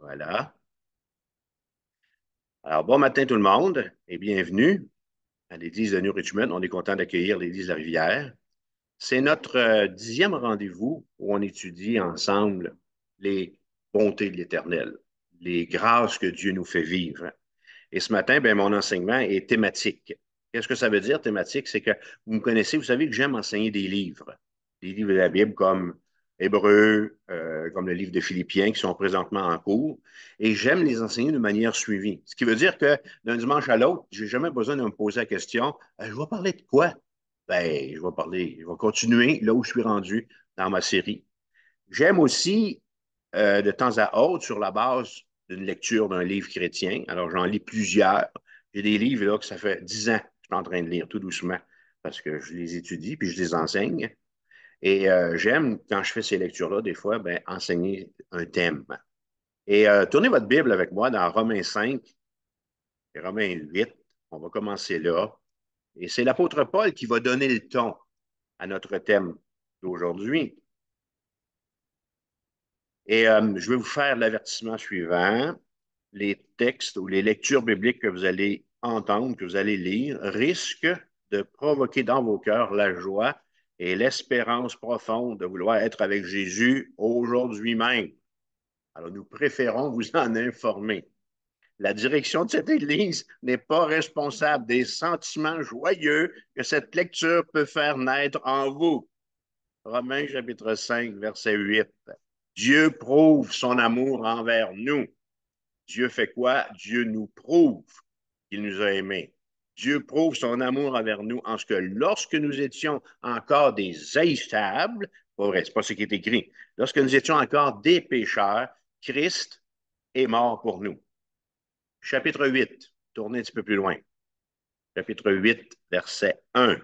Voilà. Alors, bon matin tout le monde et bienvenue à l'Église de New Richmond. On est content d'accueillir l'Église de la Rivière. C'est notre euh, dixième rendez-vous où on étudie ensemble les bontés de l'Éternel, les grâces que Dieu nous fait vivre. Et ce matin, ben, mon enseignement est thématique. Qu'est-ce que ça veut dire thématique? C'est que vous me connaissez, vous savez que j'aime enseigner des livres, des livres de la Bible comme hébreu, euh, comme le livre de Philippiens, qui sont présentement en cours, et j'aime les enseigner de manière suivie. Ce qui veut dire que d'un dimanche à l'autre, je n'ai jamais besoin de me poser la question je vais parler de quoi ben, Je vais parler, je vais continuer là où je suis rendu dans ma série. J'aime aussi, euh, de temps à autre, sur la base d'une lecture d'un livre chrétien, alors j'en lis plusieurs. J'ai des livres là, que ça fait dix ans que je suis en train de lire tout doucement parce que je les étudie puis je les enseigne. Et euh, j'aime, quand je fais ces lectures-là, des fois, ben, enseigner un thème. Et euh, tournez votre Bible avec moi dans Romains 5 et Romains 8. On va commencer là. Et c'est l'apôtre Paul qui va donner le ton à notre thème d'aujourd'hui. Et euh, je vais vous faire l'avertissement suivant. Les textes ou les lectures bibliques que vous allez entendre, que vous allez lire, risquent de provoquer dans vos cœurs la joie et l'espérance profonde de vouloir être avec Jésus aujourd'hui même. Alors nous préférons vous en informer. La direction de cette Église n'est pas responsable des sentiments joyeux que cette lecture peut faire naître en vous. Romains chapitre 5, verset 8. Dieu prouve son amour envers nous. Dieu fait quoi? Dieu nous prouve qu'il nous a aimés. Dieu prouve son amour envers nous en ce que lorsque nous étions encore des haïssables, pas vrai, c'est pas ce qui est écrit, lorsque nous étions encore des pécheurs, Christ est mort pour nous. Chapitre 8, tournez un petit peu plus loin. Chapitre 8, verset 1.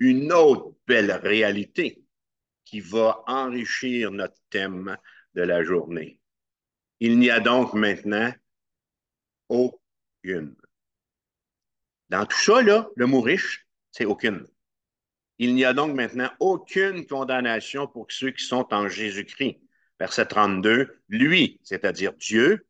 Une autre belle réalité qui va enrichir notre thème de la journée. Il n'y a donc maintenant aucune dans tout ça, le mot riche, c'est aucune. Il n'y a donc maintenant aucune condamnation pour ceux qui sont en Jésus-Christ. Verset 32, lui, c'est-à-dire Dieu,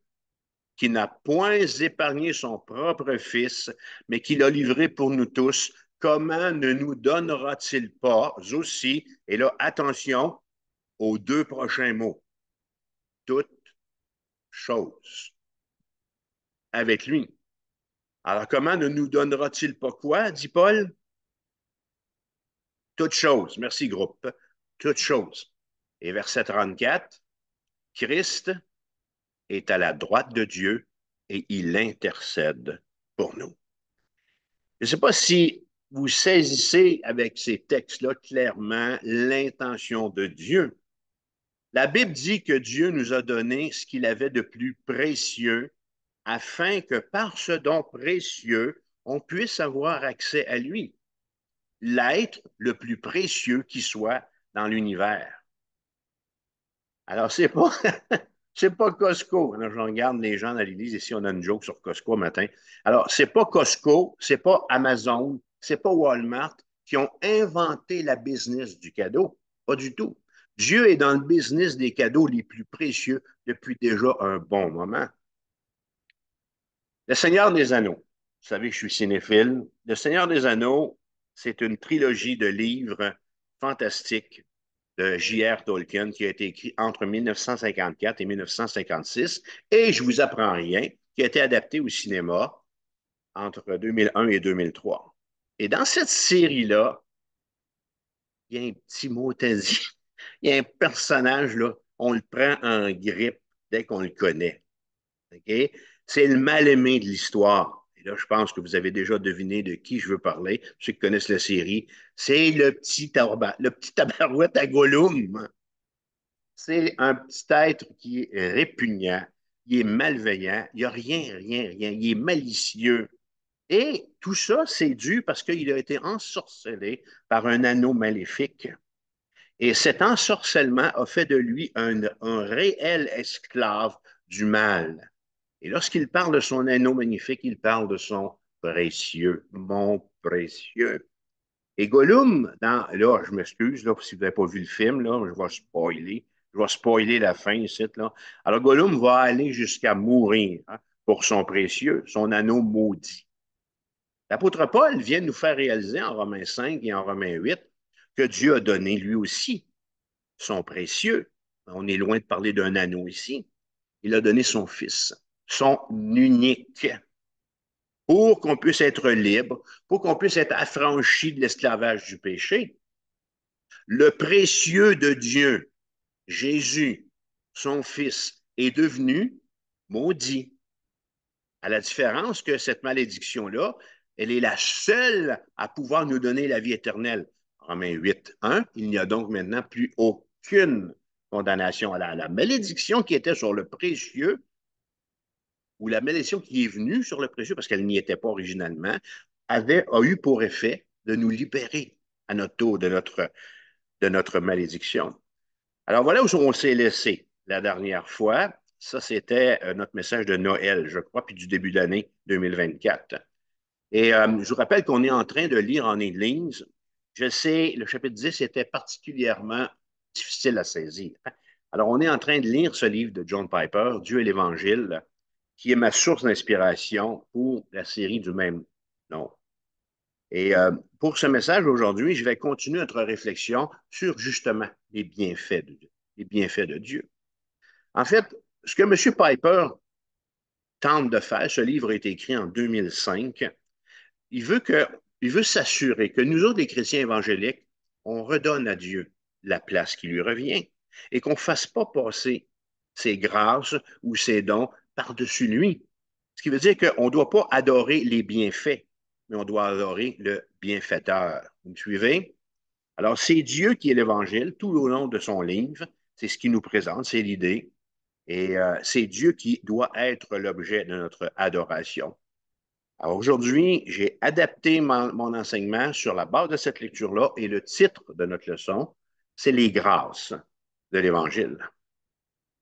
qui n'a point épargné son propre Fils, mais qui l'a livré pour nous tous, comment ne nous donnera-t-il pas aussi, et là, attention aux deux prochains mots, toutes choses, avec lui. Alors comment ne nous donnera-t-il pas quoi, dit Paul? Toute chose, merci groupe, toute chose. Et verset 34, Christ est à la droite de Dieu et il intercède pour nous. Je ne sais pas si vous saisissez avec ces textes-là clairement l'intention de Dieu. La Bible dit que Dieu nous a donné ce qu'il avait de plus précieux afin que par ce don précieux, on puisse avoir accès à lui, l'être le plus précieux qui soit dans l'univers. Alors, c'est pas, c'est pas Costco. je regarde les gens dans l'église ici, on a une joke sur Costco matin. Alors, c'est pas Costco, c'est pas Amazon, c'est pas Walmart qui ont inventé la business du cadeau. Pas du tout. Dieu est dans le business des cadeaux les plus précieux depuis déjà un bon moment. Le Seigneur des Anneaux. Vous savez que je suis cinéphile. Le Seigneur des Anneaux, c'est une trilogie de livres fantastiques de J.R. Tolkien qui a été écrit entre 1954 et 1956. Et je vous apprends rien, qui a été adapté au cinéma entre 2001 et 2003. Et dans cette série-là, il y a un petit mot Il y a un personnage, là, on le prend en grippe dès qu'on le connaît. OK c'est le mal-aimé de l'histoire. Et là, je pense que vous avez déjà deviné de qui je veux parler, ceux qui connaissent la série. C'est le petit, tabarouette à Gollum. C'est un petit être qui est répugnant, il est malveillant, il n'y a rien, rien, rien, il est malicieux. Et tout ça, c'est dû parce qu'il a été ensorcelé par un anneau maléfique. Et cet ensorcellement a fait de lui un réel esclave du mal. Et lorsqu'il parle de son anneau magnifique, il parle de son précieux, mon précieux. Et Gollum, là, je m'excuse, si vous n'avez pas vu le film, là, je vais spoiler. Je vais spoiler la fin ici, là. Alors, Gollum va aller jusqu'à mourir hein, pour son précieux, son anneau maudit. L'apôtre Paul vient nous faire réaliser en Romains 5 et en Romains 8 que Dieu a donné lui aussi son précieux. On est loin de parler d'un anneau ici. Il a donné son fils sont uniques. Pour qu'on puisse être libre, pour qu'on puisse être affranchi de l'esclavage du péché, le précieux de Dieu, Jésus, son Fils, est devenu maudit. À la différence que cette malédiction-là, elle est la seule à pouvoir nous donner la vie éternelle. Romains 8, 1, il n'y a donc maintenant plus aucune condamnation. à la malédiction qui était sur le précieux où la malédiction qui est venue sur le précieux, parce qu'elle n'y était pas originalement, avait, a eu pour effet de nous libérer à notre tour de notre, malédiction. Alors voilà où on s'est laissé la dernière fois. Ça, c'était euh, notre message de Noël, je crois, puis du début d'année 2024. Et euh, je vous rappelle qu'on est en train de lire en une Je sais, le chapitre 10 était particulièrement difficile à saisir. Alors, on est en train de lire ce livre de John Piper, Dieu et l'Évangile, qui est ma source d'inspiration pour la série du même nom. Et euh, pour ce message aujourd'hui, je vais continuer notre réflexion sur justement les bienfaits de, Dieu. En fait, ce que M. Piper tente de faire, ce livre a été écrit en 2005, il veut, que, il veut s'assurer que nous autres, les chrétiens évangéliques, on redonne à Dieu la place qui lui revient et qu'on ne fasse pas passer ses grâces ou ses dons par-dessus lui. Ce qui veut dire qu'on ne doit pas adorer les bienfaits, mais on doit adorer le bienfaiteur. Vous me suivez? Alors, c'est Dieu qui est l'Évangile tout au long de son livre. C'est ce qu'il nous présente, c'est l'idée. Et euh, c'est Dieu qui doit être l'objet de notre adoration. Alors aujourd'hui, j'ai adapté mon, enseignement sur la base de cette lecture-là et le titre de notre leçon, c'est les grâces de l'Évangile.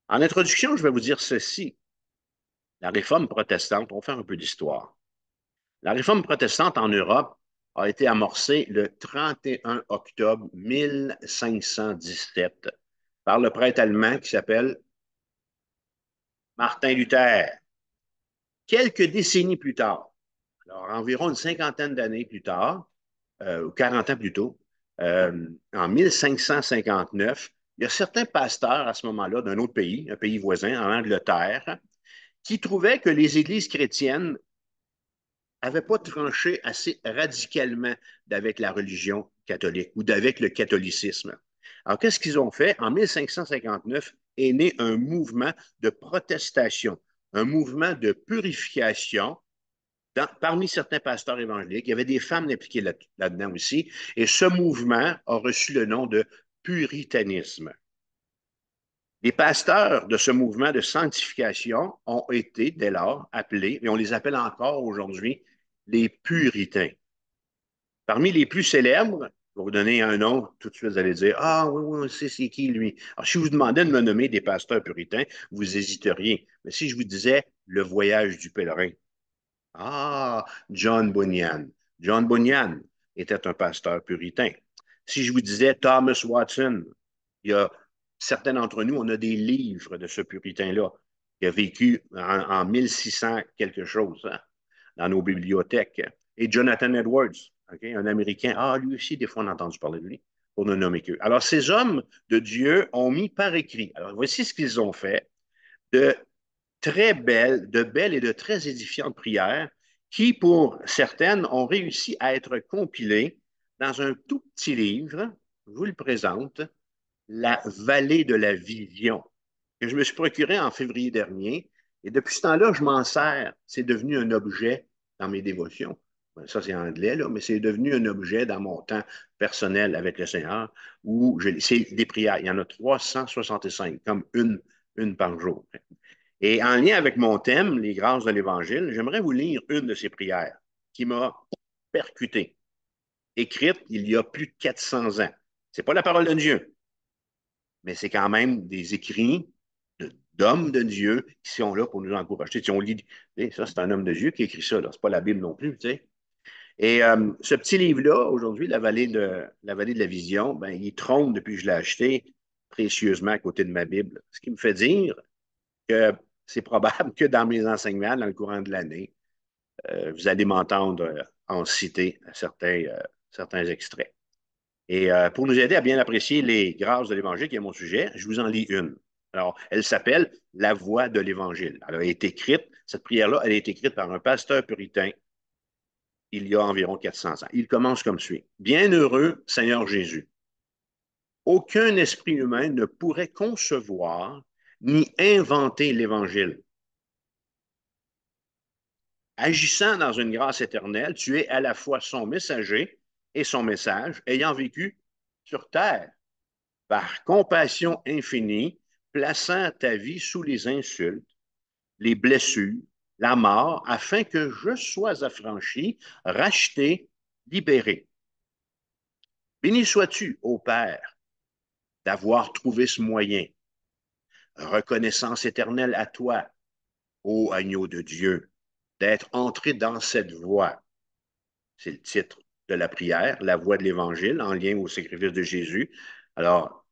En introduction, je vais vous dire ceci la réforme protestante, on faire un peu d'histoire. La réforme protestante en Europe a été amorcée le 31 octobre 1517 par le prêtre allemand qui s'appelle Martin Luther. Quelques décennies plus tard, alors environ une cinquantaine d'années plus tard, euh, ou 40 ans plus tôt, euh, en 1559, il y a certains pasteurs à ce moment-là d'un autre pays, un pays voisin, en Angleterre, qui trouvaient que les églises chrétiennes n'avaient pas tranché assez radicalement d'avec la religion catholique ou d'avec le catholicisme. Alors, qu'est-ce qu'ils ont fait? En 1559 est né un mouvement de protestation, un mouvement de purification parmi certains pasteurs évangéliques. Il y avait des femmes impliquées là-dedans aussi. Et ce mouvement a reçu le nom de puritanisme. Les pasteurs de ce mouvement de sanctification ont été dès lors appelés, et on les appelle encore aujourd'hui, les puritains. Parmi les plus célèbres, pour vous donner un nom, tout de suite, vous allez dire Ah oui, oui, c'est qui lui. Alors, si je vous demandais de me nommer des pasteurs puritains, vous hésiteriez. Mais si je vous disais Le voyage du pèlerin, Ah, John Bunyan. John Bunyan était un pasteur puritain. Si je vous disais Thomas Watson, il y a certains d'entre nous, on a des livres de ce puritain-là qui a vécu en, 1600 quelque chose hein, dans nos bibliothèques. Et Jonathan Edwards, un Américain. Ah, lui aussi, des fois, on a entendu parler de lui, pour ne nommer que. Alors, ces hommes de Dieu ont mis par écrit. Alors, voici ce qu'ils ont fait de très belles, de belles et de très édifiantes prières qui, pour certaines, ont réussi à être compilées dans un tout petit livre. Je vous le présente la vallée de la vision que je me suis procuré en février dernier. Et depuis ce temps-là, je m'en sers. C'est devenu un objet dans mes dévotions. Ben, ça, c'est en anglais, mais c'est devenu un objet dans mon temps personnel avec le Seigneur où c'est des prières. Il y en a 365, comme une, une par jour. Et en lien avec mon thème, les grâces de l'Évangile, j'aimerais vous lire une de ces prières qui m'a percuté, écrite il y a plus de 400 ans. Ce n'est pas la parole de Dieu, mais c'est quand même des écrits d'hommes de Dieu qui sont là pour nous encourager. Tu on lit, ça, c'est un homme de Dieu qui écrit ça, Ce n'est pas la Bible non plus, tu Et euh, ce petit livre-là, aujourd'hui, la, vallée de, la Vallée de la Vision, ben, il trompe depuis que je l'ai acheté précieusement à côté de ma Bible. Ce qui me fait dire que c'est probable que dans mes enseignements, dans le courant de l'année, euh, vous allez m'entendre en citer certains, euh, certains extraits. Et euh, pour nous aider à bien apprécier les grâces de l'Évangile, qui est mon sujet, je vous en lis une. Alors, elle s'appelle La voix de l'Évangile. Elle a écrite, cette prière-là, elle a été écrite par un pasteur puritain il y a environ 400 ans. Il commence comme suit. Bienheureux Seigneur Jésus, aucun esprit humain ne pourrait concevoir ni inventer l'Évangile. Agissant dans une grâce éternelle, tu es à la fois son messager et son message, ayant vécu sur terre, par compassion infinie, plaçant ta vie sous les insultes, les blessures, la mort, afin que je sois affranchi, racheté, libéré. Béni sois-tu, ô Père, d'avoir trouvé ce moyen. Reconnaissance éternelle à toi, ô agneau de Dieu, d'être entré dans cette voie. C'est le titre de la prière, la voie de l'Évangile en lien au sacrifice de Jésus. Alors,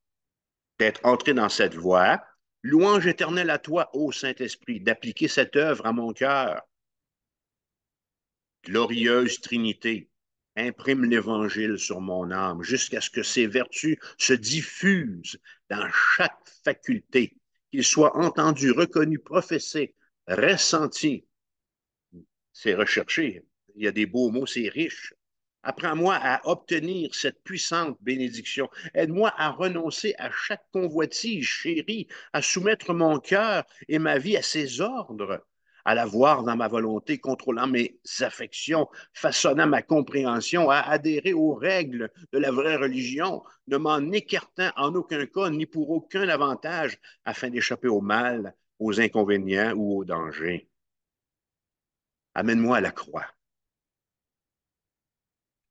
d'être entré dans cette voie, louange éternelle à toi, ô Saint-Esprit, d'appliquer cette œuvre à mon cœur. Glorieuse Trinité, imprime l'Évangile sur mon âme jusqu'à ce que ses vertus se diffusent dans chaque faculté, qu'il soit entendu, reconnu, professé, ressenti. C'est recherché. Il y a des beaux mots, c'est riche. Apprends-moi à obtenir cette puissante bénédiction. Aide-moi à renoncer à chaque convoitise, chérie, à soumettre mon cœur et ma vie à ses ordres, à la voir dans ma volonté, contrôlant mes affections, façonnant ma compréhension, à adhérer aux règles de la vraie religion, ne m'en écartant en aucun cas ni pour aucun avantage afin d'échapper au mal, aux inconvénients ou aux dangers. Amène-moi à la croix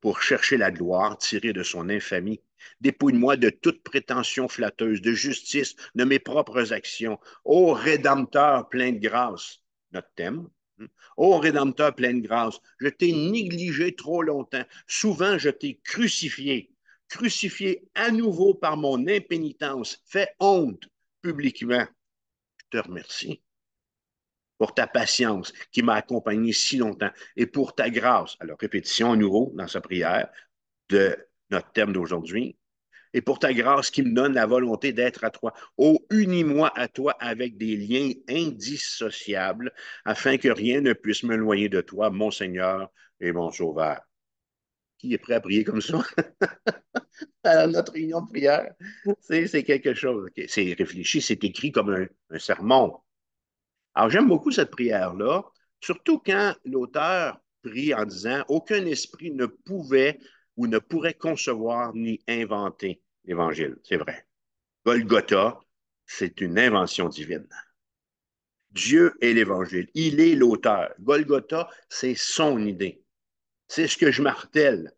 pour chercher la gloire tirée de son infamie. Dépouille-moi de toute prétention flatteuse, de justice, de mes propres actions. Ô Rédempteur plein de grâce, notre thème. Hein? Ô Rédempteur plein de grâce, je t'ai négligé trop longtemps. Souvent, je t'ai crucifié, crucifié à nouveau par mon impénitence. Fais honte publiquement. Je te remercie pour ta patience qui m'a accompagné si longtemps et pour ta grâce. Alors, répétition à nouveau dans sa prière de notre thème d'aujourd'hui. Et pour ta grâce qui me donne la volonté d'être à toi. Oh, unis-moi à toi avec des liens indissociables, afin que rien ne puisse me loyer de toi, mon Seigneur et mon Sauveur. Qui est prêt à prier comme ça? à notre réunion de prière. C'est quelque chose. C'est réfléchi, c'est écrit comme un, un sermon. Alors, j'aime beaucoup cette prière-là, surtout quand l'auteur prie en disant Aucun esprit ne pouvait ou ne pourrait concevoir ni inventer l'Évangile. C'est vrai. Golgotha, c'est une invention divine. Dieu est l'Évangile. Il est l'auteur. Golgotha, c'est son idée. C'est ce que je martèle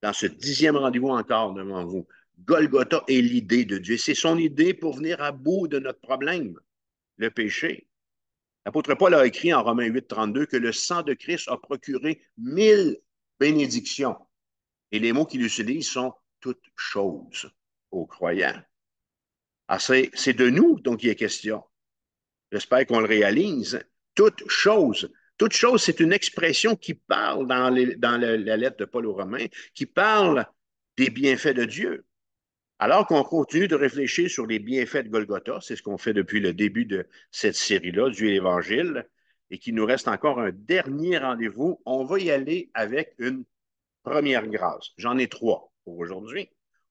dans ce dixième rendez-vous encore devant vous. Golgotha est l'idée de Dieu. C'est son idée pour venir à bout de notre problème, le péché. L'apôtre Paul a écrit en Romains 8, 32 que le sang de Christ a procuré mille bénédictions. Et les mots qu'il utilise sont toutes choses aux croyants. Ah, c'est de nous donc il est question. J'espère qu'on le réalise. Toutes choses. Toute chose, c'est une expression qui parle dans, la lettre de Paul aux Romains, qui parle des bienfaits de Dieu. Alors qu'on continue de réfléchir sur les bienfaits de Golgotha, c'est ce qu'on fait depuis le début de cette série-là, du Évangile et qu'il nous reste encore un dernier rendez-vous, on va y aller avec une première grâce. J'en ai trois pour aujourd'hui.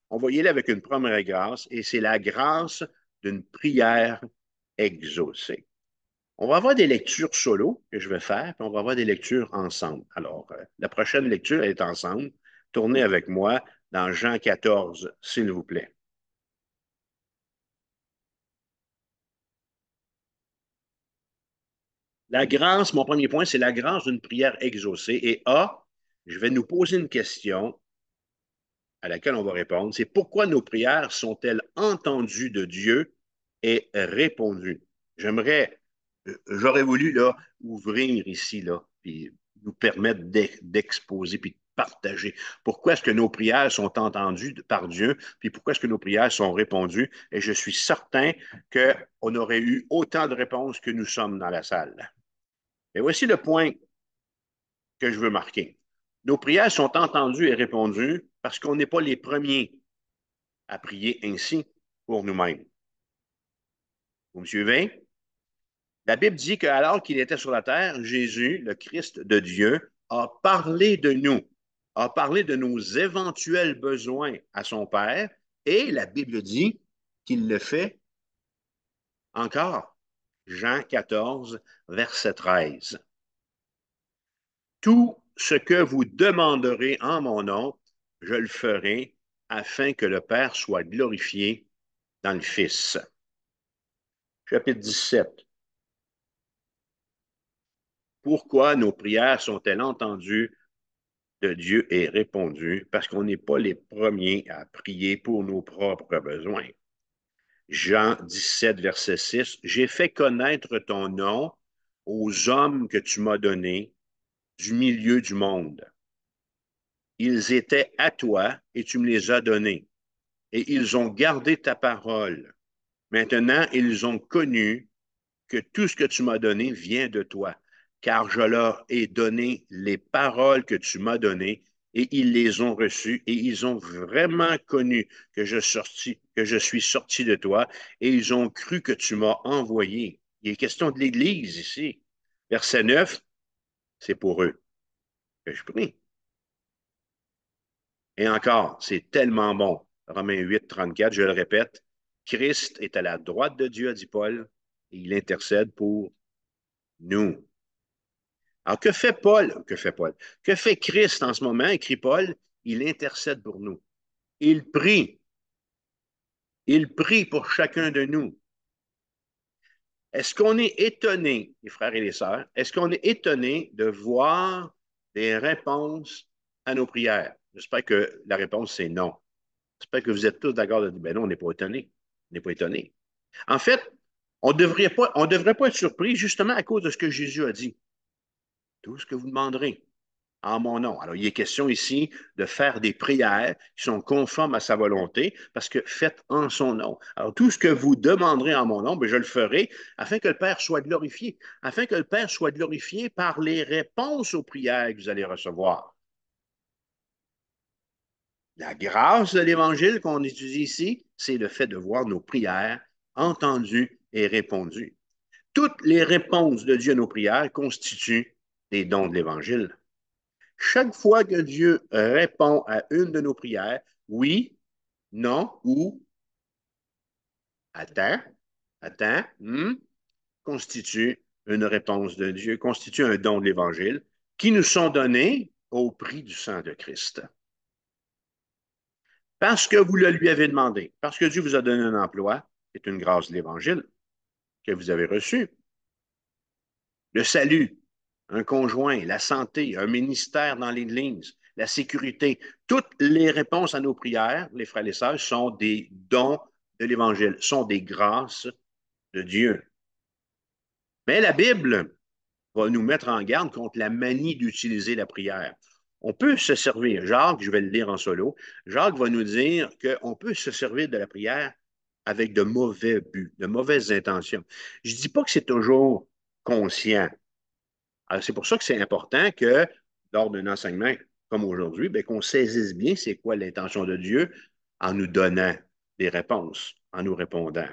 On va y aller avec une première grâce, et c'est la grâce d'une prière exaucée. On va avoir des lectures solo que je vais faire, puis on va avoir des lectures ensemble. Alors, euh, la prochaine lecture est ensemble. Tournez avec moi dans Jean 14, s'il vous plaît. La grâce, mon premier point, c'est la grâce d'une prière exaucée. Et A, je vais nous poser une question à laquelle on va répondre. C'est pourquoi nos prières sont-elles entendues de Dieu et répondues? J'aimerais, euh, j'aurais voulu là, ouvrir ici, là, puis nous permettre d'exposer, puis pourquoi est-ce que nos prières sont entendues par Dieu, puis pourquoi est-ce que nos prières sont répondues? Et je suis certain qu'on aurait eu autant de réponses que nous sommes dans la salle. Et voici le point que je veux marquer. Nos prières sont entendues et répondues parce qu'on n'est pas les premiers à prier ainsi pour nous-mêmes. Vous me suivez? La Bible dit que alors qu'il était sur la terre, Jésus, le Christ de Dieu, a parlé de nous a parlé de nos éventuels besoins à son Père et la Bible dit qu'il le fait encore. Jean 14, verset 13. Tout ce que vous demanderez en mon nom, je le ferai afin que le Père soit glorifié dans le Fils. Chapitre 17. Pourquoi nos prières sont-elles entendues de Dieu est répondu parce qu'on n'est pas les premiers à prier pour nos propres besoins. Jean 17, verset 6, J'ai fait connaître ton nom aux hommes que tu m'as donnés du milieu du monde. Ils étaient à toi et tu me les as donnés, et ils ont gardé ta parole. Maintenant, ils ont connu que tout ce que tu m'as donné vient de toi car je leur ai donné les paroles que tu m'as données, et ils les ont reçues, et ils ont vraiment connu que je, suis sorti de toi, et ils ont cru que tu m'as envoyé. Il est question de l'Église ici. Verset 9, c'est pour eux que je prie. Et encore, c'est tellement bon. Romains 8, 34, je le répète, Christ est à la droite de Dieu, dit Paul, et il intercède pour nous. Alors, que fait Paul? Que fait Paul? Que fait Christ en ce moment, écrit Paul? Il intercède pour nous. Il prie. Il prie pour chacun de nous. Est-ce qu'on est étonné, les frères et les sœurs, est-ce qu'on est étonné de voir des réponses à nos prières? J'espère que la réponse, c'est non. J'espère que vous êtes tous d'accord de dire, ben non, on n'est pas étonné. On n'est pas étonné. En fait, on ne devrait pas être surpris justement à cause de ce que Jésus a dit tout ce que vous demanderez en mon nom. Alors, il est question ici de faire des prières qui sont conformes à sa volonté, parce que faites en son nom. Alors, tout ce que vous demanderez en mon nom, ben, je le ferai, afin que le Père soit glorifié, afin que le Père soit glorifié par les réponses aux prières que vous allez recevoir. La grâce de l'Évangile qu'on étudie ici, c'est le fait de voir nos prières entendues et répondues. Toutes les réponses de Dieu à nos prières constituent des dons de l'Évangile. Chaque fois que Dieu répond à une de nos prières, oui, non ou attends, attends, hmm, constitue une réponse de Dieu, constitue un don de l'Évangile qui nous sont donnés au prix du sang de Christ. Parce que vous le lui avez demandé, parce que Dieu vous a donné un emploi, c'est une grâce de l'Évangile que vous avez reçue. Le salut, un conjoint, la santé, un ministère dans les lignes, la sécurité. Toutes les réponses à nos prières, les frères et sœurs, sont des dons de l'Évangile, sont des grâces de Dieu. Mais la Bible va nous mettre en garde contre la manie d'utiliser la prière. On peut se servir, Jacques, je vais le lire en solo, Jacques va nous dire qu'on peut se servir de la prière avec de mauvais buts, de mauvaises intentions. Je ne dis pas que c'est toujours conscient, alors, euh, c'est pour ça que c'est important que, lors d'un enseignement comme aujourd'hui, ben, qu'on saisisse bien c'est quoi l'intention de Dieu en nous donnant des réponses, en nous répondant.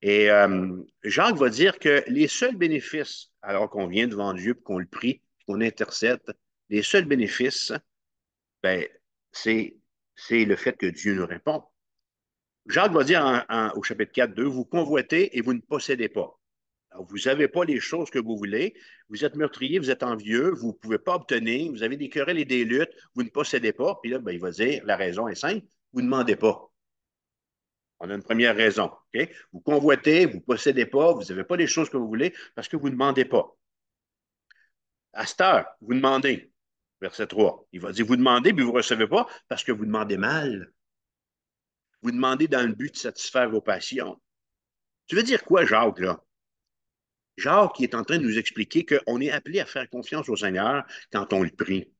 Et euh, Jacques va dire que les seuls bénéfices, alors qu'on vient devant Dieu, qu'on le prie, qu'on intercède, les seuls bénéfices, ben, c'est le fait que Dieu nous répond. Jacques va dire au chapitre 4, 2, vous convoitez et vous ne possédez pas vous n'avez pas les choses que vous voulez. Vous êtes meurtrier, vous êtes envieux, vous ne pouvez pas obtenir, vous avez des querelles et des luttes, vous ne possédez pas. Puis là, ben, il va dire la raison est simple, vous ne demandez pas. On a une première raison. Vous convoitez, vous ne possédez pas, vous n'avez pas les choses que vous voulez parce que vous ne demandez pas. À cette heure, vous demandez. Verset 3. Il va dire Vous demandez, puis vous ne recevez pas parce que vous demandez mal. Vous demandez dans le but de satisfaire vos passions. Tu veux dire quoi, Jacques, là? Jacques qui est en train de nous expliquer qu'on est appelé à faire confiance au Seigneur quand on le prie.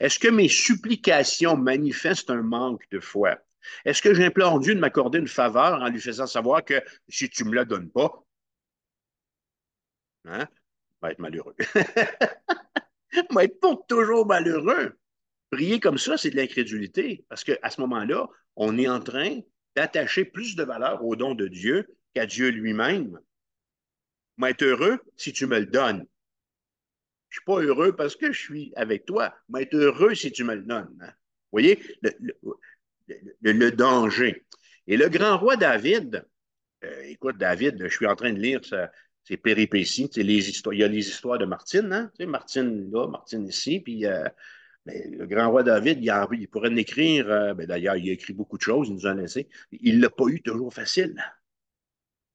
Est-ce que mes supplications manifestent un manque de foi? Est-ce que j'implore Dieu de m'accorder une faveur en lui faisant savoir que si tu ne me la donnes pas, hein, va être malheureux. va être pour toujours malheureux. Prier comme ça, c'est de l'incrédulité, parce qu'à ce moment-là, on est en train d'attacher plus de valeur au don de Dieu qu'à Dieu lui-même. Mais être heureux si tu me le donnes. Je ne suis pas heureux parce que je suis avec toi, mais être heureux si tu me le donnes. Hein. Vous voyez le, danger. Et le grand roi David, euh, écoute, David, je suis en train de lire ses péripéties. Les histoires, il y a les histoires de Martine, hein? Martine là, Martine ici, puis euh, ben, le grand roi David, il, pourrait en écrire, euh, ben, d'ailleurs, il a écrit beaucoup de choses, il nous a laissé. Il ne l'a pas eu toujours facile.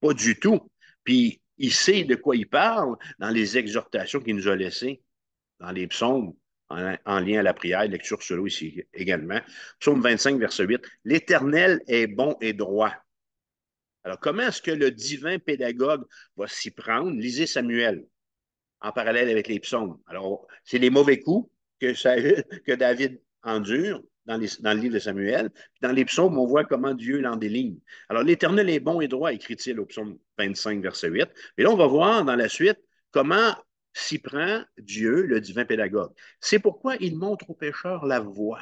Pas du tout. Puis il sait de quoi il parle dans les exhortations qu'il nous a laissées, dans les psaumes, en, lien à la prière, lecture solo ici également. Psaume 25, verset 8, L'Éternel est bon et droit. Alors, comment est-ce que le divin pédagogue va s'y prendre? Lisez Samuel en parallèle avec les psaumes. Alors, c'est les mauvais coups que, ça, que David en dur dans, le livre de Samuel. dans les psaumes, on voit comment Dieu l'en déligne. Alors, l'Éternel est bon et droit, écrit-il au psaume 25, verset 8. Et là, on va voir dans la suite comment s'y prend Dieu, le divin pédagogue. C'est pourquoi il montre aux pécheurs la voie.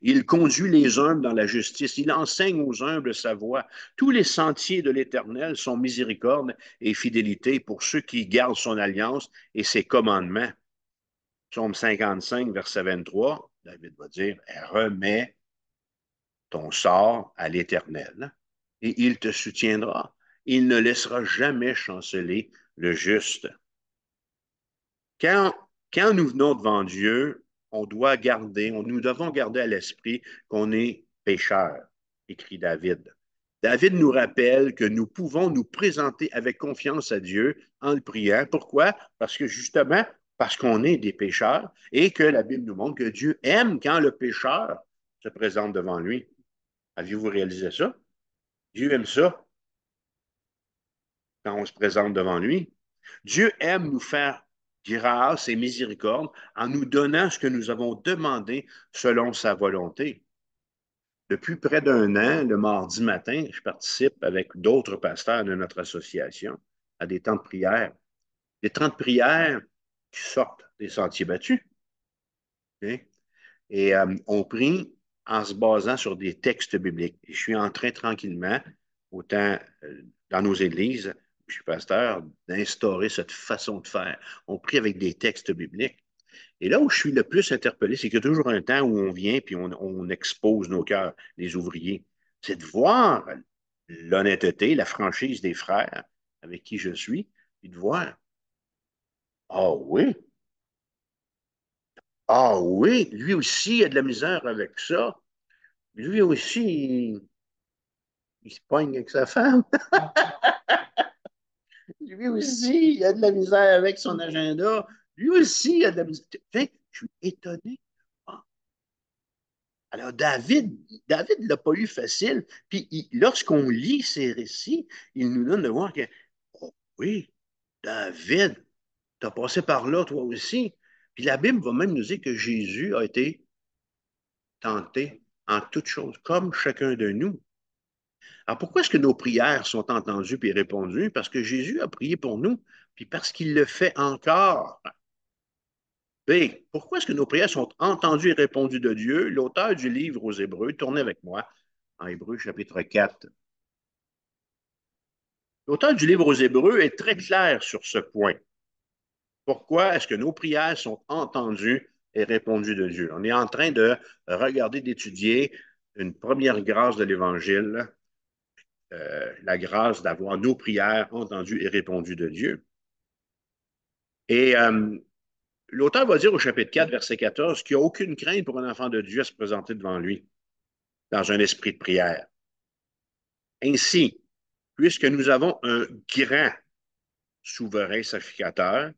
Il conduit les humbles dans la justice, il enseigne aux humbles sa voie. Tous les sentiers de l'Éternel sont miséricorde et fidélité pour ceux qui gardent son alliance et ses commandements. Psaume 55, verset 23, David va dire, remets ton sort à l'Éternel et il te soutiendra. Il ne laissera jamais chanceler le juste. Quand, quand nous venons devant Dieu, on doit garder, on, nous devons garder à l'esprit qu'on est pécheur, écrit David. David nous rappelle que nous pouvons nous présenter avec confiance à Dieu en le priant. Pourquoi? Parce que justement, parce qu'on est des pécheurs et que la Bible nous montre que Dieu aime quand le pécheur se présente devant lui. avez vous réalisé ça? Dieu aime ça quand on se présente devant lui. Dieu aime nous faire grâce et miséricorde en nous donnant ce que nous avons demandé selon sa volonté. Depuis près d'un an, le mardi matin, je participe avec d'autres pasteurs de notre association à des temps de prière. Des temps de prière qui sortent des sentiers battus et euh, on prie en se basant sur des textes bibliques. je suis en train tranquillement, autant euh, dans nos églises, je suis pasteur, d'instaurer cette façon de faire. On prie avec des textes bibliques. Et là où je suis le plus interpellé, c'est qu'il y a toujours un temps où on vient puis on, on expose nos cœurs, les ouvriers. C'est de voir l'honnêteté, la franchise des frères avec qui je suis, et de voir ah oui? Ah oui, lui aussi, il a de la misère avec ça. Lui aussi, il, se pogne avec sa femme. lui aussi, il a de la misère avec son agenda. Lui aussi, il a de la misère. je suis étonné. Ah. Alors, David, David ne l'a pas eu facile. Puis, lorsqu'on lit ses récits, il nous donne de voir que, oh oui, David, tu passé par là, toi aussi. Puis la Bible va même nous dire que Jésus a été tenté en toutes choses, comme chacun de nous. Alors pourquoi est-ce que nos prières sont entendues puis répondues? Parce que Jésus a prié pour nous, puis parce qu'il le fait encore. B. Pourquoi est-ce que nos prières sont entendues et répondues de Dieu? L'auteur du livre aux Hébreux, tournez avec moi en Hébreux chapitre 4. L'auteur du livre aux Hébreux est très clair sur ce point. Pourquoi est-ce que nos prières sont entendues et répondues de Dieu? On est en train de regarder, d'étudier une première grâce de l'Évangile, euh, la grâce d'avoir nos prières entendues et répondues de Dieu. Et euh, l'auteur va dire au chapitre 4, verset 14, qu'il n'y a aucune crainte pour un enfant de Dieu à se présenter devant lui dans un esprit de prière. Ainsi, puisque nous avons un grand souverain sacrificateur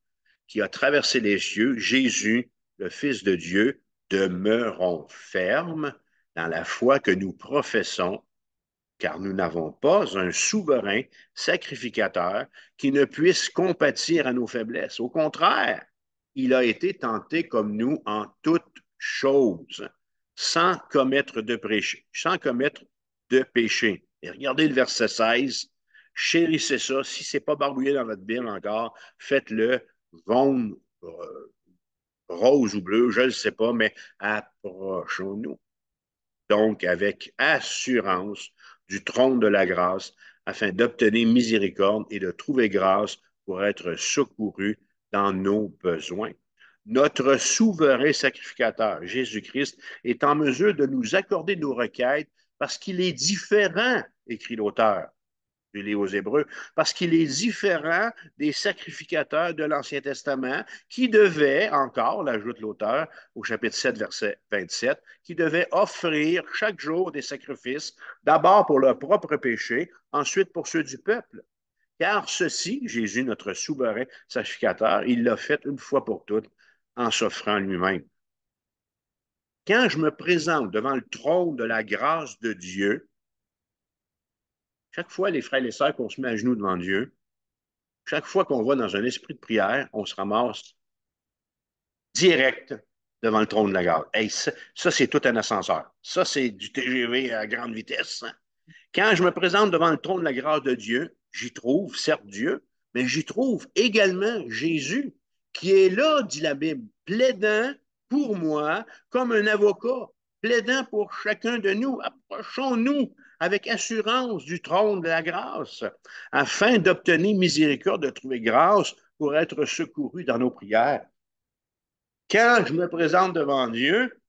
qui a traversé les cieux, Jésus, le Fils de Dieu, demeurons fermes dans la foi que nous professons, car nous n'avons pas un souverain sacrificateur qui ne puisse compatir à nos faiblesses. Au contraire, il a été tenté comme nous en toutes choses, sans commettre de péché, sans commettre de péché. Et regardez le verset 16. Chérissez ça. Si ce n'est pas barbouillé dans votre Bible encore, faites-le Vont euh, rose ou bleu, je ne sais pas, mais approchons-nous. Donc, avec assurance du trône de la grâce, afin d'obtenir miséricorde et de trouver grâce pour être secouru dans nos besoins. Notre souverain sacrificateur, Jésus-Christ, est en mesure de nous accorder nos requêtes parce qu'il est différent, écrit l'auteur, aux Hébreux, parce qu'il est différent des sacrificateurs de l'Ancien Testament qui devaient, encore, l'ajoute l'auteur au chapitre 7, verset 27, qui devaient offrir chaque jour des sacrifices, d'abord pour leur propre péché, ensuite pour ceux du peuple. Car ceci, Jésus, notre souverain sacrificateur, il l'a fait une fois pour toutes en s'offrant lui-même. Quand je me présente devant le trône de la grâce de Dieu, chaque fois, les frères et les sœurs, qu'on se met à genoux devant Dieu, chaque fois qu'on va dans un esprit de prière, on se ramasse direct devant le trône de la grâce. ça, ça c'est tout un ascenseur. Ça, c'est du TGV à grande vitesse. Hein. Quand je me présente devant le trône de la grâce de Dieu, j'y trouve, certes, Dieu, mais j'y trouve également Jésus, qui est là, dit la Bible, plaidant pour moi, comme un avocat, plaidant pour chacun de nous. Approchons-nous avec assurance du trône de la grâce, afin d'obtenir miséricorde, de trouver grâce pour être secouru dans nos prières. Quand je me présente devant Dieu,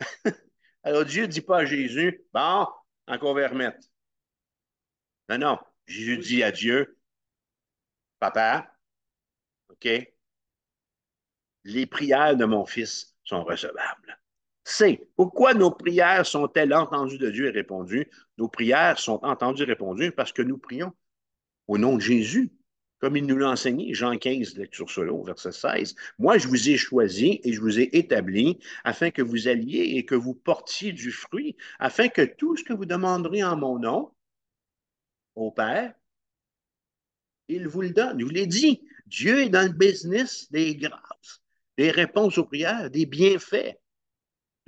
alors Dieu ne dit pas à Jésus, bon, encore vers Non, non. Jésus dit à Dieu, Papa, OK, les prières de mon fils sont recevables. C'est Pourquoi nos prières sont-elles entendues de Dieu et répondues? Nos prières sont entendues et répondues parce que nous prions au nom de Jésus, comme il nous l'a enseigné, Jean 15, lecture solo, verset 16. Moi, je vous ai choisi et je vous ai établi afin que vous alliez et que vous portiez du fruit, afin que tout ce que vous demanderez en mon nom, au Père, il vous le donne. Je vous l'ai dit, Dieu est dans le business des grâces, des réponses aux prières, des bienfaits.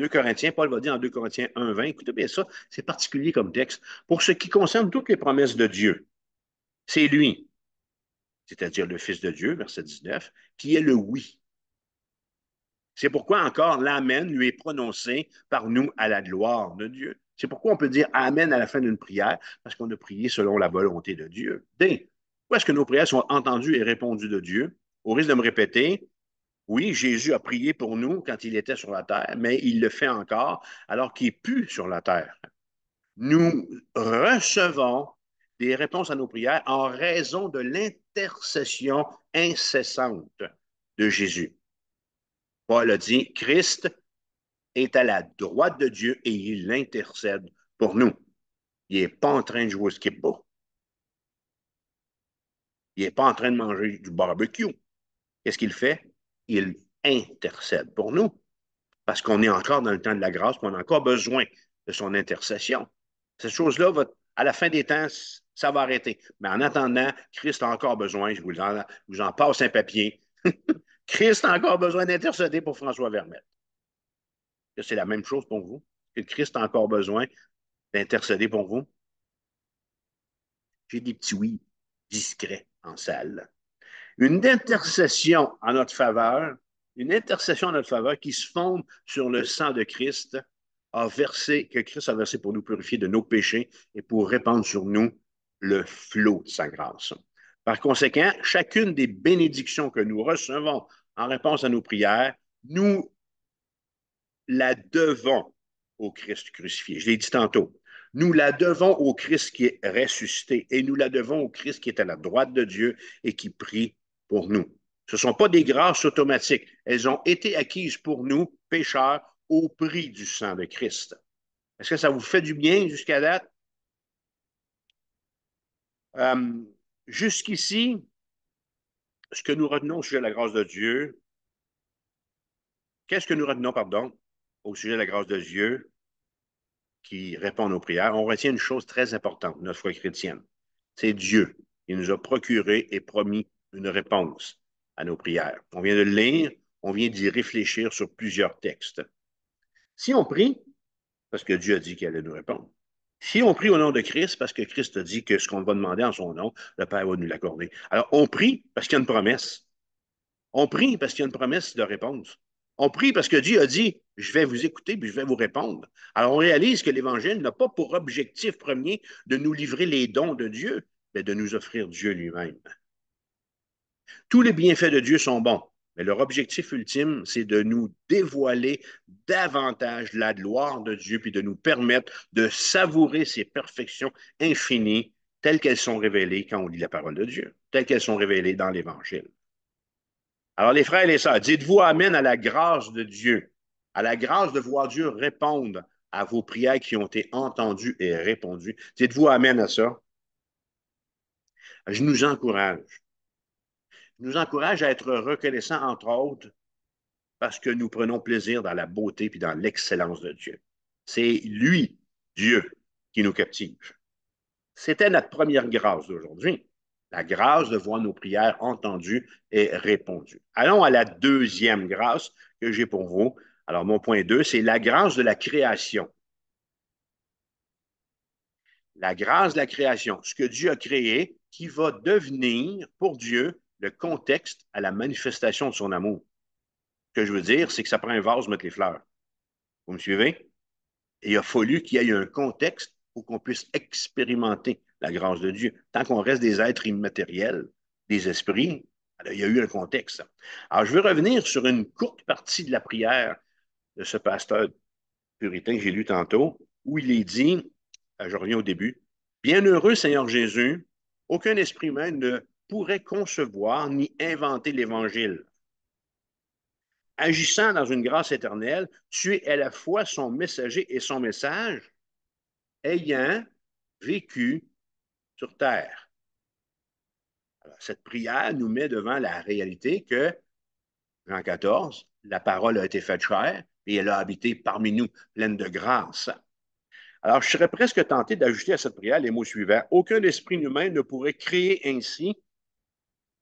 2 Corinthiens, Paul va dire en 2 Corinthiens 1, 20, écoutez bien ça, c'est particulier comme texte. Pour ce qui concerne toutes les promesses de Dieu, c'est lui, c'est-à-dire le Fils de Dieu, verset 19, qui est le oui. C'est pourquoi encore l'Amen lui est prononcé par nous à la gloire de Dieu. C'est pourquoi on peut dire Amen à la fin d'une prière, parce qu'on a prié selon la volonté de Dieu. D. Où est-ce que nos prières sont entendues et répondues de Dieu? Au risque de me répéter, oui, Jésus a prié pour nous quand il était sur la terre, mais il le fait encore alors qu'il est pu sur la terre. Nous recevons des réponses à nos prières en raison de l'intercession incessante de Jésus. Paul a dit, Christ est à la droite de Dieu et il intercède pour nous. Il n'est pas en train de jouer au skip Il n'est pas en train de manger du barbecue. Qu'est-ce qu'il fait? il intercède pour nous. Parce qu'on est encore dans le temps de la grâce, qu'on a encore besoin de son intercession. Cette chose-là à la fin des temps, ça va arrêter. Mais en attendant, Christ a encore besoin, je vous en, passe un papier. Christ a encore besoin d'intercéder pour François Vermette. C'est la même chose pour vous. Que Christ a encore besoin d'intercéder pour vous. J'ai des petits oui discrets en salle une intercession en notre faveur, une intercession en notre faveur qui se fonde sur le sang de Christ a versé, que Christ a versé pour nous purifier de nos péchés et pour répandre sur nous le flot de sa grâce. Par conséquent, chacune des bénédictions que nous recevons en réponse à nos prières, nous la devons au Christ crucifié. Je l'ai dit tantôt. Nous la devons au Christ qui est ressuscité et nous la devons au Christ qui est à la droite de Dieu et qui prie pour nous. Ce ne sont pas des grâces automatiques. Elles ont été acquises pour nous, pécheurs, au prix du sang de Christ. Est-ce que ça vous fait du bien jusqu'à date? Euh, jusqu'ici, ce que nous retenons au sujet de la grâce de Dieu, qu'est-ce que nous retenons, pardon, au sujet de la grâce de Dieu qui répond à nos prières? On retient une chose très importante, notre foi chrétienne. C'est Dieu. Il nous a procuré et promis une réponse à nos prières. On vient de le lire, on vient d'y réfléchir sur plusieurs textes. Si on prie, parce que Dieu a dit qu'il allait nous répondre. Si on prie au nom de Christ, parce que Christ a dit que ce qu'on va demander en son nom, le Père va nous l'accorder. Alors, on prie parce qu'il y a une promesse. On prie parce qu'il y a une promesse de réponse. On prie parce que Dieu a dit, je vais vous écouter, puis je vais vous répondre. Alors, on réalise que l'Évangile n'a pas pour objectif premier de nous livrer les dons de Dieu, mais de nous offrir Dieu lui-même. Tous les bienfaits de Dieu sont bons, mais leur objectif ultime, c'est de nous dévoiler davantage la gloire de Dieu, puis de nous permettre de savourer ses perfections infinies telles qu'elles sont révélées quand on lit la parole de Dieu, telles qu'elles sont révélées dans l'Évangile. Alors les frères et les sœurs, dites-vous Amen à la grâce de Dieu, à la grâce de voir Dieu répondre à vos prières qui ont été entendues et répondues. Dites-vous Amen à ça. Je nous encourage nous encourage à être reconnaissants, entre autres, parce que nous prenons plaisir dans la beauté puis dans l'excellence de Dieu. C'est lui, Dieu, qui nous captive. C'était notre première grâce d'aujourd'hui, la grâce de voir nos prières entendues et répondues. Allons à la deuxième grâce que j'ai pour vous. Alors, mon point 2, c'est la grâce de la création. La grâce de la création, ce que Dieu a créé, qui va devenir pour Dieu le contexte à la manifestation de son amour. Ce que je veux dire, c'est que ça prend un vase mettre les fleurs. Vous me suivez? il a fallu qu'il y ait un contexte pour qu'on puisse expérimenter la grâce de Dieu. Tant qu'on reste des êtres immatériels, des esprits, il y a eu un contexte. Alors, je veux revenir sur une courte partie de la prière de ce pasteur puritain que j'ai lu tantôt, où il est dit, euh, je reviens au début, Bienheureux Seigneur Jésus, aucun esprit humain ne pourrait concevoir ni inventer l'Évangile. Agissant dans une grâce éternelle, tu es à la fois son messager et son message, ayant vécu sur terre. cette prière nous met devant la réalité que, Jean 14, la parole a été faite chair et elle a habité parmi nous, pleine de grâce. Alors, je serais presque tenté d'ajouter à cette prière les mots suivants. Aucun esprit humain ne pourrait créer ainsi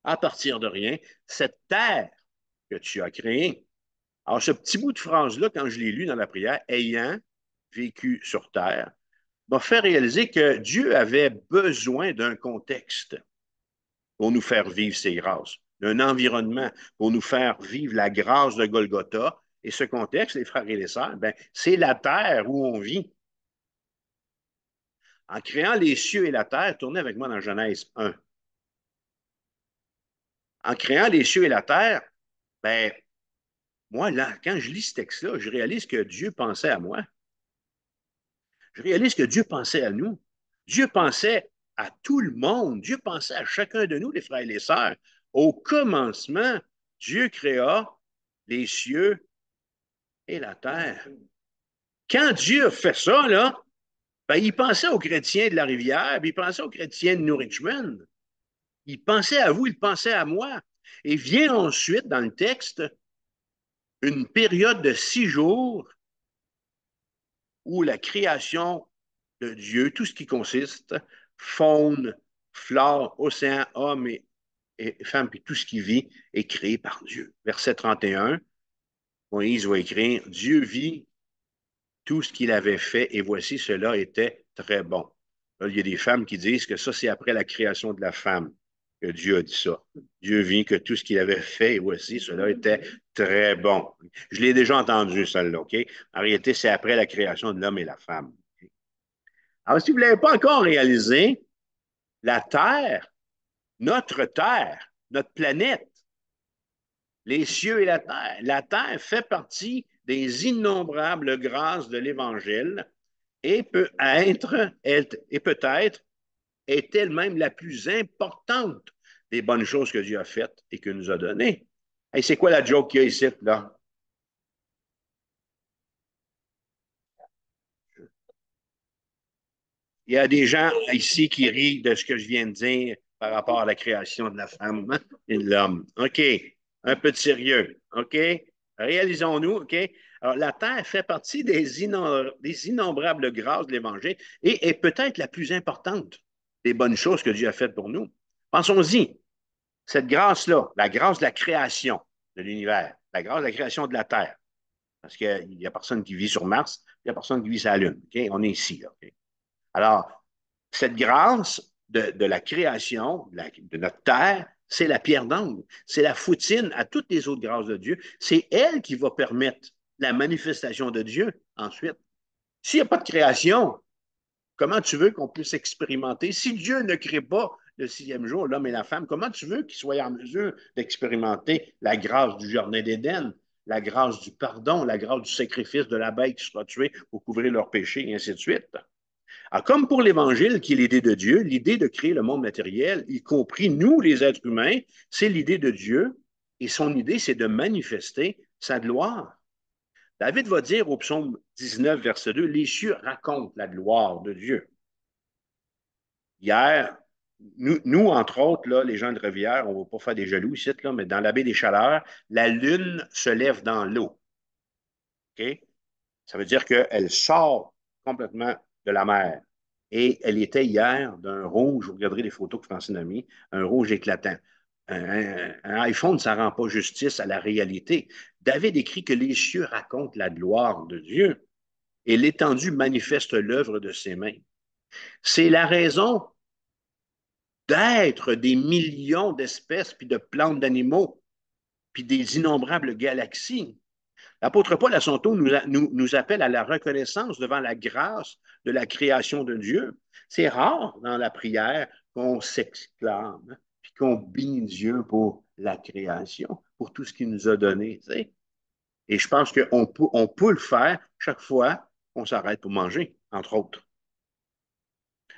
à partir de rien, cette terre que tu as créée. Alors, ce petit bout de phrase-là, quand je l'ai lu dans la prière, ayant vécu sur terre, m'a fait réaliser que Dieu avait besoin d'un contexte pour nous faire vivre ses grâces, d'un environnement pour nous faire vivre la grâce de Golgotha. Et ce contexte, les frères et les sœurs, ben, c'est la terre où on vit. En créant les cieux et la terre, tournez avec moi dans Genèse 1 en créant les cieux et la terre, ben, moi, là, quand je lis ce texte-là, je réalise que Dieu pensait à moi. Je réalise que Dieu pensait à nous. Dieu pensait à tout le monde. Dieu pensait à chacun de nous, les frères et les sœurs. Au commencement, Dieu créa les cieux et la terre. Quand Dieu a fait ça, là, ben, il pensait aux chrétiens de la rivière, puis il pensait aux chrétiens de New Richmond. Il pensait à vous, il pensait à moi. Et vient ensuite dans le texte une période de six jours où la création de Dieu, tout ce qui consiste, faune, flore, océan, homme et, et femme, puis tout ce qui vit, est créé par Dieu. Verset 31, Moïse va écrire, Dieu vit tout ce qu'il avait fait, et voici, cela était très bon. Là, il y a des femmes qui disent que ça, c'est après la création de la femme que Dieu a dit ça. Dieu vit que tout ce qu'il avait fait, et voici, cela était très bon. Je l'ai déjà entendu, celle-là, OK? En réalité, c'est après la création de l'homme et la femme. Alors, si vous ne l'avez pas encore réalisé, la Terre, notre Terre, notre planète, les cieux et la terre. La terre fait partie des innombrables grâces de l'Évangile et peut être, et peut être est elle-même la plus importante des bonnes choses que Dieu a faites et que nous a données. Et c'est quoi la joke qu'il y a ici, là? Il y a des gens ici qui rient de ce que je viens de dire par rapport à la création de la femme et de l'homme. OK. Un peu de sérieux. OK? Réalisons-nous. OK? la terre fait partie des, innombrables grâces de l'Évangile et est peut-être la plus importante bonnes choses que Dieu a faites pour nous. Pensons-y, cette grâce-là, la grâce de la création de l'univers, la grâce de la création de la Terre. Parce qu'il n'y a personne qui vit sur Mars, il n'y a personne qui vit sur la Lune. On est ici. Alors, cette grâce de, la création de, de notre Terre, c'est la pierre d'angle, c'est la foutine à toutes les autres grâces de Dieu. C'est elle qui va permettre la manifestation de Dieu ensuite. S'il n'y a pas de création, Comment tu veux qu'on puisse expérimenter? Si Dieu ne crée pas le sixième jour, l'homme et la femme, comment tu veux qu'ils soient en mesure d'expérimenter la grâce du Jardin d'Éden, la grâce du pardon, la grâce du sacrifice de l'abeille qui sera tuée pour couvrir leurs péchés, et ainsi de suite? Alors, ah, comme pour l'Évangile, qui est l'idée de Dieu, l'idée de créer le monde matériel, y compris nous, les êtres humains, c'est l'idée de Dieu, et son idée, c'est de manifester sa gloire. David va dire au psaume 19, verset 2, Les cieux racontent la gloire de Dieu. Hier, nous, entre autres, là, les gens de Rivière, on ne va pas faire des jaloux ici, là, mais dans la baie des Chaleurs, la lune se lève dans l'eau. Ça veut dire qu'elle sort complètement de la mer. Et elle était hier d'un rouge, vous regarderez les photos que Francine a mis, un rouge éclatant. Un, iPhone, ça ne rend pas justice à la réalité. David écrit que les cieux racontent la gloire de Dieu et l'étendue manifeste l'œuvre de ses mains. C'est la raison d'être des millions d'espèces, puis de plantes, d'animaux, puis des innombrables galaxies. L'apôtre Paul, à son tour, nous, nous appelle à la reconnaissance devant la grâce de la création de Dieu. C'est rare dans la prière qu'on s'exclame qu'on bénit Dieu pour la création, pour tout ce qu'il nous a donné. Et je pense qu'on peut, le faire chaque fois qu'on s'arrête pour manger, entre autres.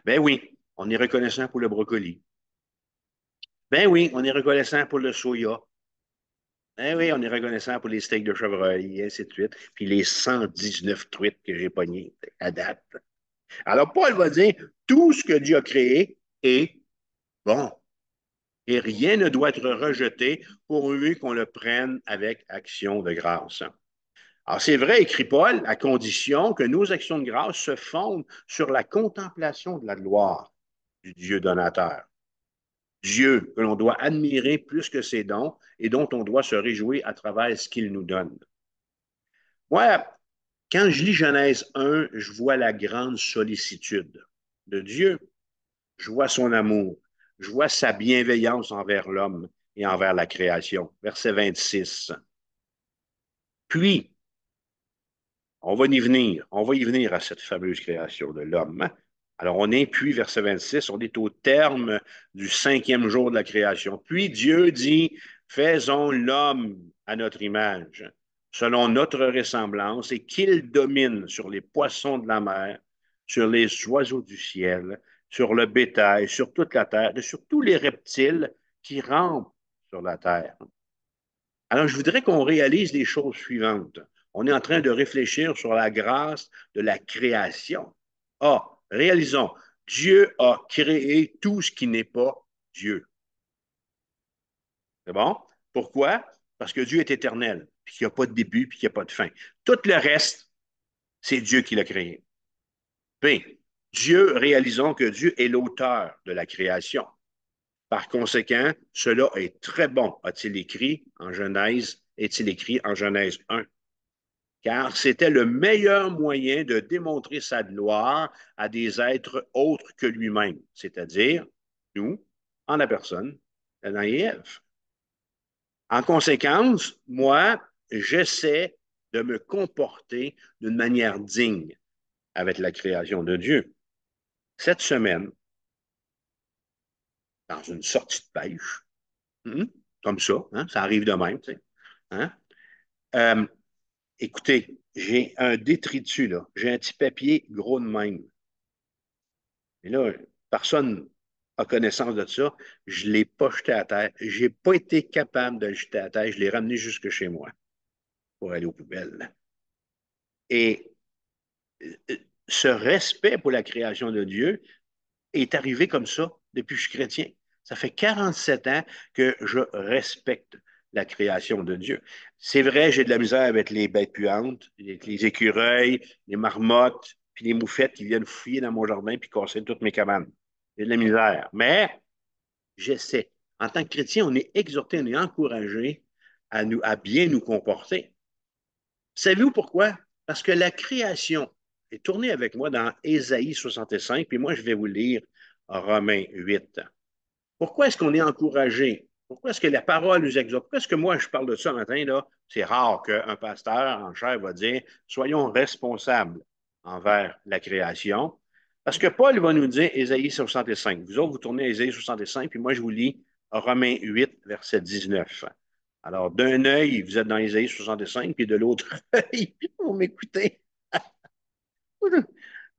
Ben oui, on est reconnaissant pour le brocoli. Ben oui, on est reconnaissant pour le soya. Ben oui, on est reconnaissant pour les steaks de chevreuil, et ainsi de suite. Puis les 119 truites que j'ai pognées à date. Alors, Paul va dire tout ce que Dieu a créé est bon et rien ne doit être rejeté pourvu qu'on le prenne avec action de grâce. Alors, c'est vrai, écrit Paul, à condition que nos actions de grâce se fondent sur la contemplation de la gloire du Dieu donateur. Dieu que l'on doit admirer plus que ses dons et dont on doit se réjouir à travers ce qu'il nous donne. Moi, quand je lis Genèse 1, je vois la grande sollicitude de Dieu. Je vois son amour. Je vois sa bienveillance envers l'homme et envers la création. Verset 26. Puis, on va y venir, on va y venir à cette fameuse création de l'homme. Hein. Alors, on est puis, verset 26, on est au terme du cinquième jour de la création. Puis Dieu dit, faisons l'homme à notre image, selon notre ressemblance, et qu'il domine sur les poissons de la mer, sur les oiseaux du ciel, sur le bétail, sur toute la terre, et sur tous les reptiles qui rampent sur la terre. Alors, je voudrais qu'on réalise les choses suivantes. On est en train de réfléchir sur la grâce de la création. Ah, réalisons, Dieu a créé tout ce qui n'est pas Dieu. C'est bon? Pourquoi? Parce que Dieu est éternel, puis qu'il n'y a pas de début, puis qu'il n'y a pas de fin. Tout le reste, c'est Dieu qui l'a créé. P. Dieu, réalisons que Dieu est l'auteur de la création. Par conséquent, cela est très bon, a-t-il écrit en Genèse, est-il écrit en Genèse 1. Car c'était le meilleur moyen de démontrer sa gloire à des êtres autres que lui-même, c'est-à-dire nous, en la personne d'Adam et En conséquence, moi, j'essaie de me comporter d'une manière digne avec la création de Dieu cette semaine, dans une sortie de pêche, hmm, comme ça, hein, ça arrive de même, hein. euh, écoutez, j'ai un détritus, là. J'ai un petit papier gros de même. Et là, personne n'a connaissance de ça. Je ne l'ai pas jeté à terre. Je n'ai pas été capable de le jeter à terre. Je l'ai ramené jusque chez moi pour aller aux poubelles. Et euh, ce respect pour la création de Dieu est arrivé comme ça depuis que je suis chrétien. Ça fait 47 ans que je respecte la création de Dieu. C'est vrai, j'ai de la misère avec les bêtes puantes, les écureuils, les marmottes, puis les moufettes qui viennent fouiller dans mon jardin puis casser toutes mes cabanes. J'ai de la misère. Mais j'essaie. En tant que chrétien, on est exhorté, on est encouragé à, nous, à bien nous comporter. Savez-vous pourquoi? Parce que la création et tournez avec moi dans Ésaïe 65, puis moi, je vais vous lire Romains 8. Pourquoi est-ce qu'on est encouragé? Pourquoi est-ce que la parole nous exhorte? Pourquoi est-ce que moi, je parle de ça matin, là? C'est rare qu'un pasteur en chair va dire soyons responsables envers la création. Parce que Paul va nous dire Ésaïe 65. Vous autres, vous tournez à Ésaïe 65, puis moi, je vous lis Romains 8, verset 19. Alors, d'un œil, vous êtes dans Ésaïe 65, puis de l'autre œil, vous m'écoutez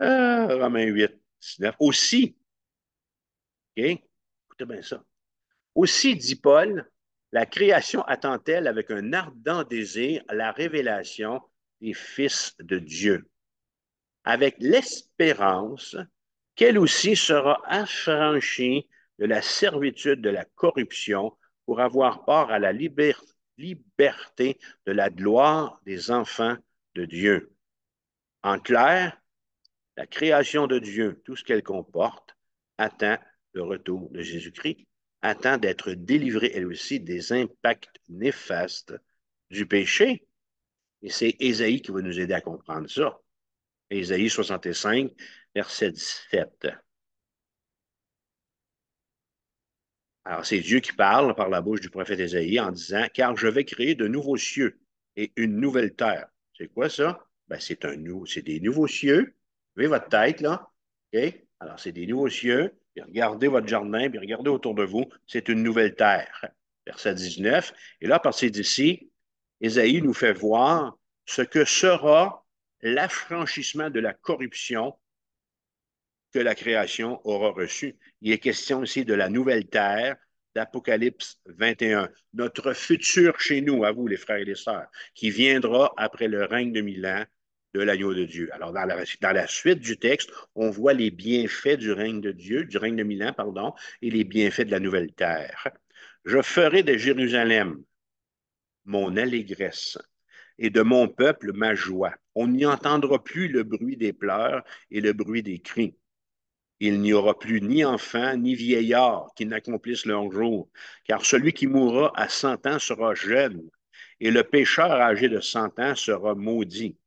Romains 8, 19. Aussi, Écoutez bien ça. Aussi, dit Paul, la création attend-elle avec un ardent désir la révélation des fils de Dieu, avec l'espérance qu'elle aussi sera affranchie de la servitude de la corruption pour avoir part à la liberté de la gloire des enfants de Dieu. En clair, la création de Dieu, tout ce qu'elle comporte, attend le retour de Jésus-Christ, attend d'être délivrée elle aussi des impacts néfastes du péché. Et c'est Ésaïe qui va nous aider à comprendre ça. Ésaïe 65, verset 17. Alors, c'est Dieu qui parle par la bouche du prophète Ésaïe en disant Car je vais créer de nouveaux cieux et une nouvelle terre. C'est quoi ça? Ben, c'est des nouveaux cieux. Levez votre tête, là. Alors, c'est des nouveaux cieux. regardez votre jardin, puis regardez autour de vous. C'est une nouvelle terre. Verset 19. Et là, à partir d'ici, Esaïe nous fait voir ce que sera l'affranchissement de la corruption que la création aura reçue. Il est question ici de la nouvelle terre d'Apocalypse 21, notre futur chez nous, à vous les frères et les sœurs, qui viendra après le règne de ans, de l'agneau de Dieu. Alors, dans la, suite du texte, on voit les bienfaits du règne de Dieu, du règne de Milan, pardon, et les bienfaits de la nouvelle terre. Je ferai de Jérusalem mon allégresse et de mon peuple ma joie. On n'y entendra plus le bruit des pleurs et le bruit des cris. Il n'y aura plus ni enfant ni vieillard qui n'accomplissent leur jour, car celui qui mourra à cent ans sera jeune, et le pécheur âgé de cent ans sera maudit.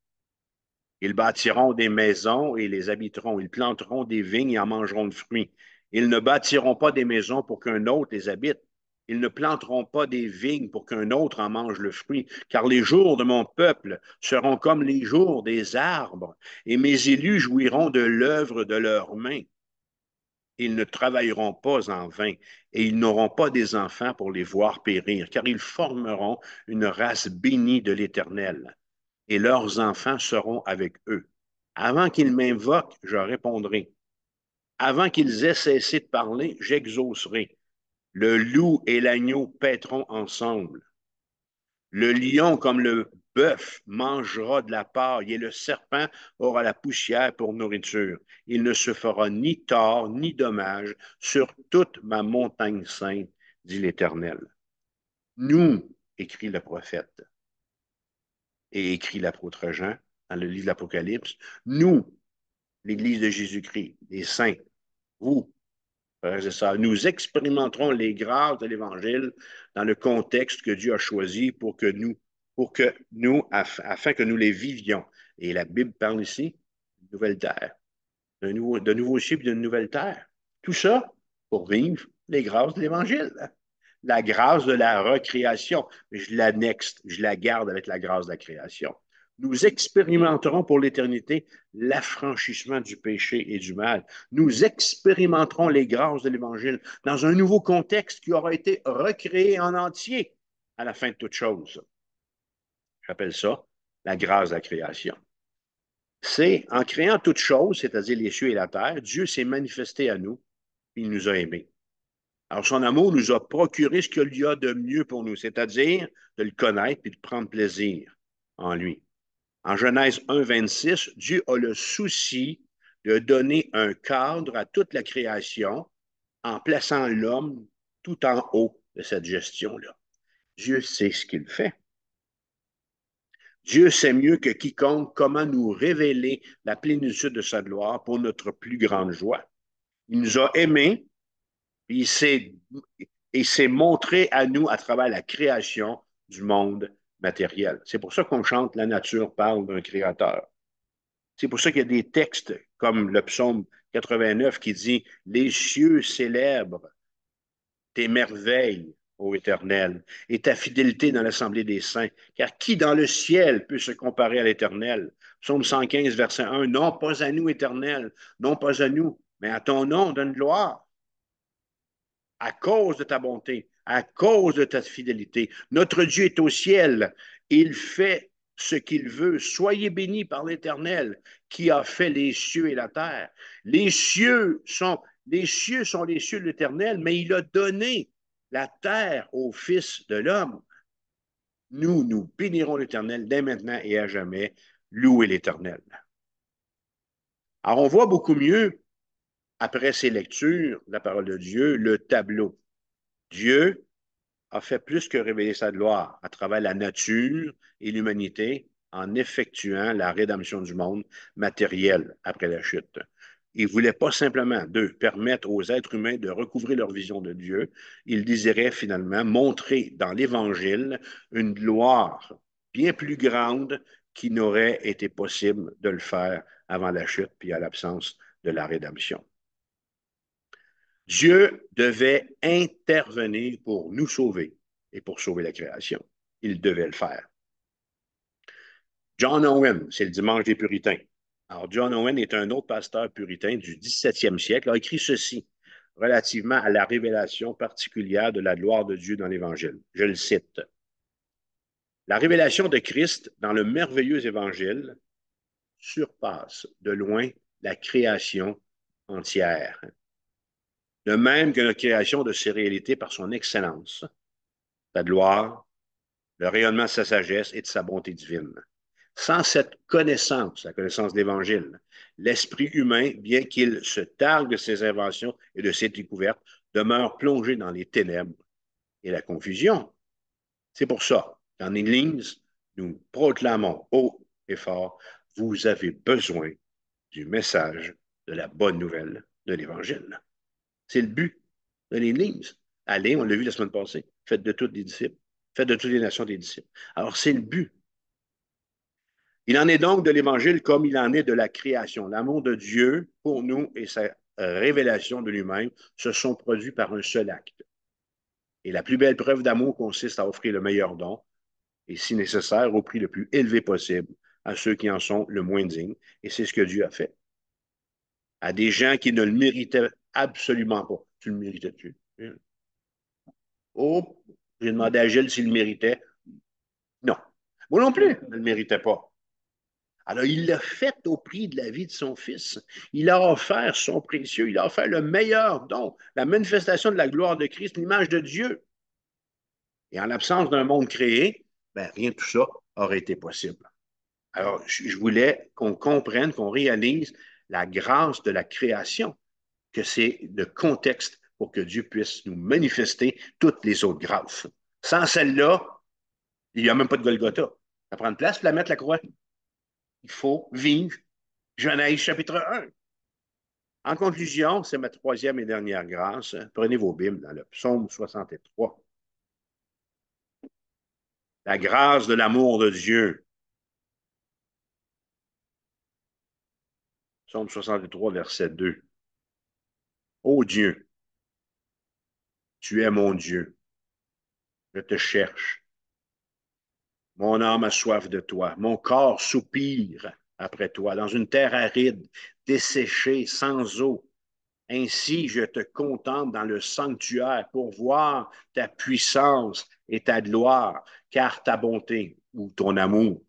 Ils bâtiront des maisons et les habiteront. Ils planteront des vignes et en mangeront le fruit. Ils ne bâtiront pas des maisons pour qu'un autre les habite. Ils ne planteront pas des vignes pour qu'un autre en mange le fruit, car les jours de mon peuple seront comme les jours des arbres, et mes élus jouiront de l'œuvre de leurs mains. Ils ne travailleront pas en vain, et ils n'auront pas des enfants pour les voir périr, car ils formeront une race bénie de l'Éternel et leurs enfants seront avec eux. Avant qu'ils m'invoquent, je répondrai. Avant qu'ils aient cessé de parler, j'exaucerai. Le loup et l'agneau paîtront ensemble. Le lion comme le bœuf mangera de la paille et le serpent aura la poussière pour nourriture. Il ne se fera ni tort ni dommage sur toute ma montagne sainte, dit l'Éternel. Nous, écrit le prophète, et écrit l'apôtre Jean dans le livre de l'Apocalypse. Nous, l'Église de Jésus-Christ, les saints, vous, frères et sœurs, nous expérimenterons les grâces de l'Évangile dans le contexte que Dieu a choisi pour que nous, pour que nous afin que nous les vivions. Et la Bible parle ici d'une nouvelle terre, d'un nouveau, de nouveau d'une nouvelle terre. Tout ça pour vivre les grâces de l'Évangile la grâce de la recréation, je l'annexe, je la garde avec la grâce de la création. Nous expérimenterons pour l'éternité l'affranchissement du péché et du mal. Nous expérimenterons les grâces de l'Évangile dans un nouveau contexte qui aura été recréé en entier à la fin de toute chose. J'appelle ça la grâce de la création. C'est en créant toute chose, c'est-à-dire les cieux et la terre, Dieu s'est manifesté à nous, il nous a aimés. Alors, son amour nous a procuré ce qu'il y a de mieux pour nous, c'est-à-dire de le connaître et de prendre plaisir en lui. En Genèse 1, 26, Dieu a le souci de donner un cadre à toute la création en plaçant l'homme tout en haut de cette gestion-là. Dieu sait ce qu'il fait. Dieu sait mieux que quiconque comment nous révéler la plénitude de sa gloire pour notre plus grande joie. Il nous a aimés il s'est, montré à nous à travers la création du monde matériel. C'est pour ça qu'on chante La nature parle d'un créateur. C'est pour ça qu'il y a des textes comme le psaume 89 qui dit Les cieux célèbrent tes merveilles, ô Éternel, et ta fidélité dans l'assemblée des saints. Car qui dans le ciel peut se comparer à l'Éternel? Psaume 115, verset 1. Non, pas à nous, Éternel, non pas à nous, mais à ton nom, donne gloire à cause de ta bonté, à cause de ta fidélité. Notre Dieu est au ciel. Il fait ce qu'il veut. Soyez bénis par l'Éternel qui a fait les cieux et la terre. Les cieux sont les cieux, de l'Éternel, mais il a donné la terre au Fils de l'homme. Nous, nous bénirons l'Éternel dès maintenant et à jamais. Louez l'Éternel. Alors, on voit beaucoup mieux après ces lectures, la parole de Dieu, le tableau. Dieu a fait plus que révéler sa gloire à travers la nature et l'humanité en effectuant la rédemption du monde matériel après la chute. Il ne voulait pas simplement, de permettre aux êtres humains de recouvrir leur vision de Dieu. Il désirait finalement montrer dans l'Évangile une gloire bien plus grande qui n'aurait été possible de le faire avant la chute puis à l'absence de la rédemption. Dieu devait intervenir pour nous sauver et pour sauver la création. Il devait le faire. John Owen, c'est le dimanche des puritains. Alors, John Owen est un autre pasteur puritain du 17e siècle, a écrit ceci relativement à la révélation particulière de la gloire de Dieu dans l'Évangile. Je le cite. La révélation de Christ dans le merveilleux Évangile surpasse de loin la création entière de même que la création de ces réalités par son excellence, sa gloire, le rayonnement de sa sagesse et de sa bonté divine. Sans cette connaissance, la connaissance de l'Évangile, l'esprit humain, bien qu'il se targue de ses inventions et de ses découvertes, demeure plongé dans les ténèbres et la confusion. C'est pour ça qu'en lignes nous proclamons haut et fort, vous avez besoin du message de la bonne nouvelle de l'Évangile. C'est le but de l'église. Allez, on l'a vu la semaine passée. Faites de toutes les disciples. Faites de toutes les nations des disciples. Alors, c'est le but. Il en est donc de l'Évangile comme il en est de la création. L'amour de Dieu pour nous et sa euh, révélation de lui-même se sont produits par un seul acte. Et la plus belle preuve d'amour consiste à offrir le meilleur don, et si nécessaire, au prix le plus élevé possible à ceux qui en sont le moins dignes. Et c'est ce que Dieu a fait. À des gens qui ne le méritaient Absolument pas. Tu le méritais-tu? Oh, j'ai demandé à Gilles s'il le méritait. Non. Moi non plus, il ne le pas. Alors, il l'a fait au prix de la vie de son fils. Il a offert son précieux, il a offert le meilleur don, la manifestation de la gloire de Christ, l'image de Dieu. Et en l'absence d'un monde créé, ben, rien de tout ça aurait été possible. Alors, je voulais qu'on comprenne, qu'on réalise la grâce de la création que c'est le contexte pour que Dieu puisse nous manifester toutes les autres grâces. Sans celle-là, il n'y a même pas de Golgotha. Ça prend de place la mettre, la croix. Il faut vivre Genèse chapitre 1. En conclusion, c'est ma troisième et dernière grâce. Prenez vos Bibles dans le psaume 63. La grâce de l'amour de Dieu. Psaume 63, verset 2. Ô Dieu, tu es mon Dieu. Je te cherche. Mon âme a soif de toi. Mon corps soupire après toi, dans une terre aride, desséchée, sans eau. Ainsi, je te contente dans le sanctuaire pour voir ta puissance et ta gloire, car ta bonté ou ton amour,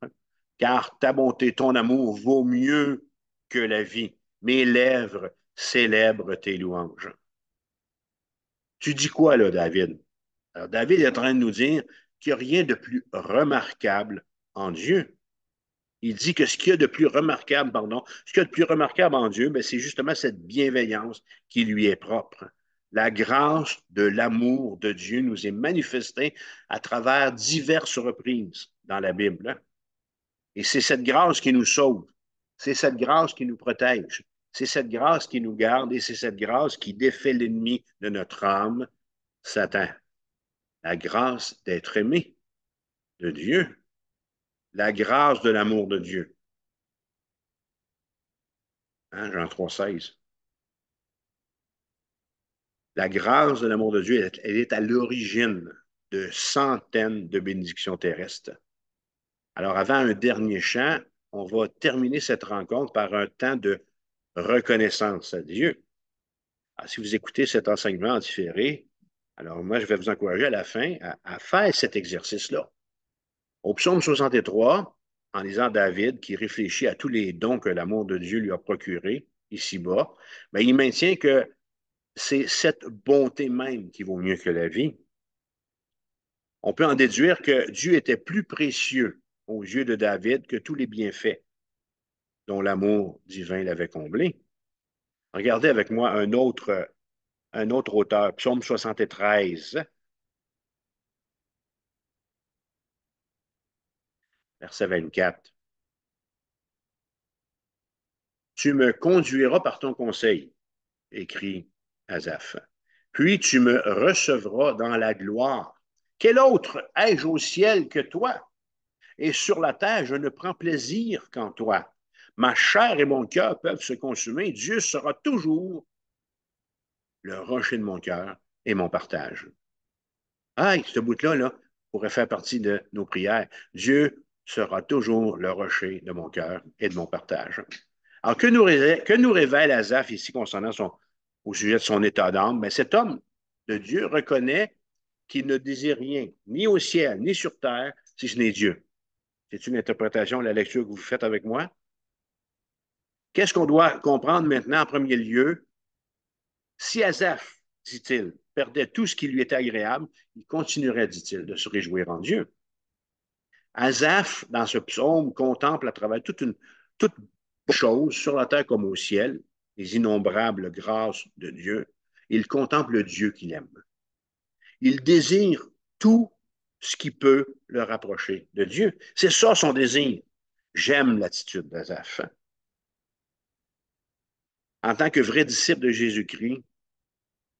car ta bonté, ton amour vaut mieux que la vie. Mes lèvres célèbre tes louanges. Tu dis quoi, là, David? Alors, David est en train de nous dire qu'il n'y a rien de plus remarquable en Dieu. Il dit que ce qu'il y a de plus remarquable, pardon, ce qu'il y a de plus remarquable en Dieu, ben, c'est justement cette bienveillance qui lui est propre. La grâce de l'amour de Dieu nous est manifestée à travers diverses reprises dans la Bible. Hein. Et c'est cette grâce qui nous sauve. C'est cette grâce qui nous protège. C'est cette grâce qui nous garde et c'est cette grâce qui défait l'ennemi de notre âme, Satan. La grâce d'être aimé de Dieu. La grâce de l'amour de Dieu. Hein, Jean 3, 16. La grâce de l'amour de Dieu, elle est à l'origine de centaines de bénédictions terrestres. Alors, avant un dernier chant, on va terminer cette rencontre par un temps de reconnaissance à Dieu. si vous écoutez cet enseignement différé, alors moi, je vais vous encourager à la fin à, faire cet exercice-là. Au psaume 63, en lisant David, qui réfléchit à tous les dons que l'amour de Dieu lui a procurés ici-bas, mais ben, il maintient que c'est cette bonté même qui vaut mieux que la vie. On peut en déduire que Dieu était plus précieux aux yeux de David que tous les bienfaits dont l'amour divin l'avait comblé. Regardez avec moi un autre, un autre auteur, Psaume 73, verset 24. Tu me conduiras par ton conseil, écrit Azaf, Puis tu me recevras dans la gloire. Quel autre ai-je au ciel que toi? Et sur la terre, je ne prends plaisir qu'en toi ma chair et mon cœur peuvent se consumer, Dieu sera toujours le rocher de mon cœur et mon partage. Ah, ce bout-là là, pourrait faire partie de nos prières. Dieu sera toujours le rocher de mon cœur et de mon partage. Alors, que nous, révèle, que nous ici concernant son, au sujet de son état d'âme? Mais ben, cet homme de Dieu reconnaît qu'il ne désire rien, ni au ciel, ni sur terre, si ce n'est Dieu. C'est une interprétation de la lecture que vous faites avec moi? Qu'est-ce qu'on doit comprendre maintenant en premier lieu? Si Asaph dit-il, perdait tout ce qui lui était agréable, il continuerait, dit-il, de se réjouir en Dieu. Asaph dans ce psaume, contemple à travers toute une toute chose, sur la terre comme au ciel, les innombrables grâces de Dieu. Il contemple le Dieu qu'il aime. Il désire tout ce qui peut le rapprocher de Dieu. C'est ça son désir. J'aime l'attitude d'Azaf. Hein. » En tant que vrai disciple de Jésus-Christ,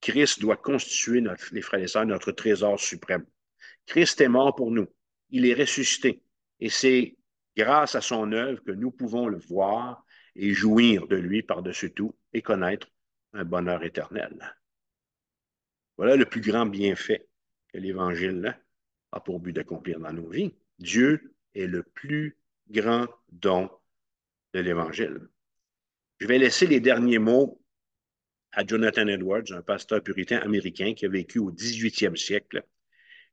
Christ doit constituer, notre, les frères et sœurs, notre trésor suprême. Christ est mort pour nous. Il est ressuscité. Et c'est grâce à son œuvre que nous pouvons le voir et jouir de lui par-dessus tout et connaître un bonheur éternel. Voilà le plus grand bienfait que l'Évangile a pour but d'accomplir dans nos vies. Dieu est le plus grand don de l'Évangile. Je vais laisser les derniers mots à Jonathan Edwards, un pasteur puritain américain qui a vécu au 18e siècle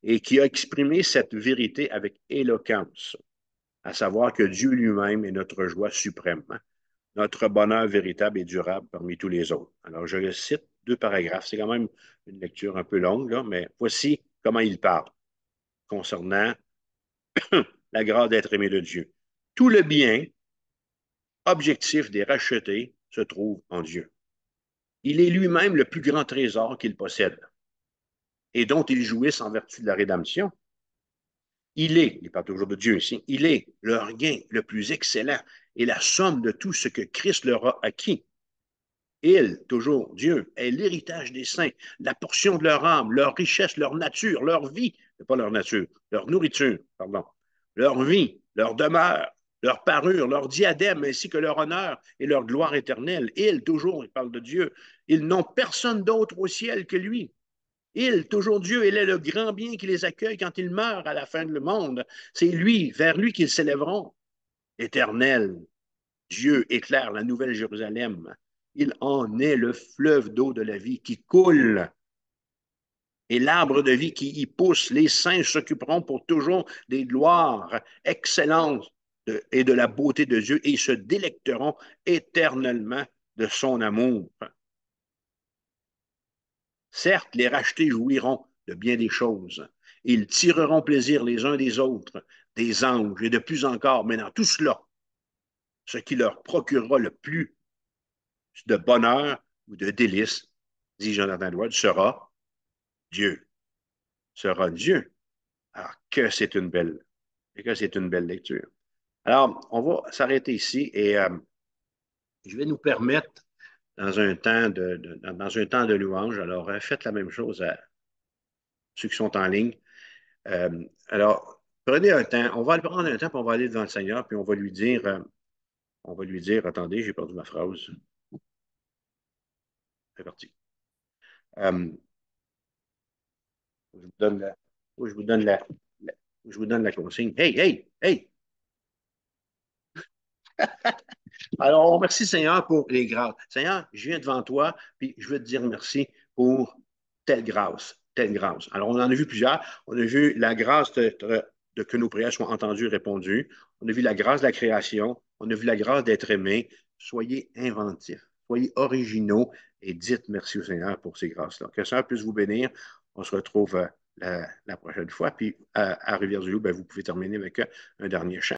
et qui a exprimé cette vérité avec éloquence, à savoir que Dieu lui-même est notre joie suprême, notre bonheur véritable et durable parmi tous les autres. Alors, je le cite deux paragraphes. C'est quand même une lecture un peu longue, là, mais voici comment il parle concernant la grâce d'être aimé de Dieu. Tout le bien objectif des rachetés se trouve en Dieu. Il est lui-même le plus grand trésor qu'il possède et dont il jouissent en vertu de la rédemption. Il est, il parle toujours de Dieu ici, il est leur gain le plus excellent et la somme de tout ce que Christ leur a acquis. Il, toujours Dieu, est l'héritage des saints, la portion de leur âme, leur richesse, leur nature, leur vie, pas leur nature, leur nourriture, pardon, leur vie, leur demeure, leur parure, leur diadème, ainsi que leur honneur et leur gloire éternelle. Ils, toujours, ils parlent de Dieu, ils n'ont personne d'autre au ciel que lui. Ils, toujours Dieu, il est le grand bien qui les accueille quand ils meurent à la fin du monde. C'est lui, vers lui qu'ils s'élèveront. Éternel, Dieu éclaire la nouvelle Jérusalem. Il en est le fleuve d'eau de la vie qui coule. Et l'arbre de vie qui y pousse, les saints s'occuperont pour toujours des gloires, excellentes et de la beauté de Dieu et se délecteront éternellement de son amour. Certes, les rachetés jouiront de bien des choses. Ils tireront plaisir les uns des autres, des anges et de plus encore. Mais dans tout cela, ce qui leur procurera le plus de bonheur ou de délices, dit Jonathan Dwight sera Dieu. Sera Dieu. Ah, que c'est une belle, que c'est une belle lecture. Alors, on va s'arrêter ici et euh, je vais nous permettre, dans un temps de, dans un temps de louange, alors euh, faites la même chose à ceux qui sont en ligne. Euh, alors, prenez un temps, on va prendre un temps, puis on va aller devant le Seigneur, puis on va lui dire, on va lui dire, attendez, j'ai perdu ma phrase. C'est parti. vous donne vous donne je vous donne la consigne. Hey, hey, hey! Alors, on remercie Seigneur pour les grâces. Seigneur, je viens devant toi, puis je veux te dire merci pour telle grâce, telle grâce. Alors, on en a vu plusieurs. On a vu la grâce de, que nos prières soient entendues et répondues. On a vu la grâce de la création. On a vu la grâce d'être aimé. Soyez inventifs, soyez originaux et dites merci au Seigneur pour ces grâces-là. Que le Seigneur puisse vous bénir. On se retrouve euh, la, prochaine fois. Puis à, euh, à Rivière-du-Loup, ben, vous pouvez terminer avec euh, un dernier chant.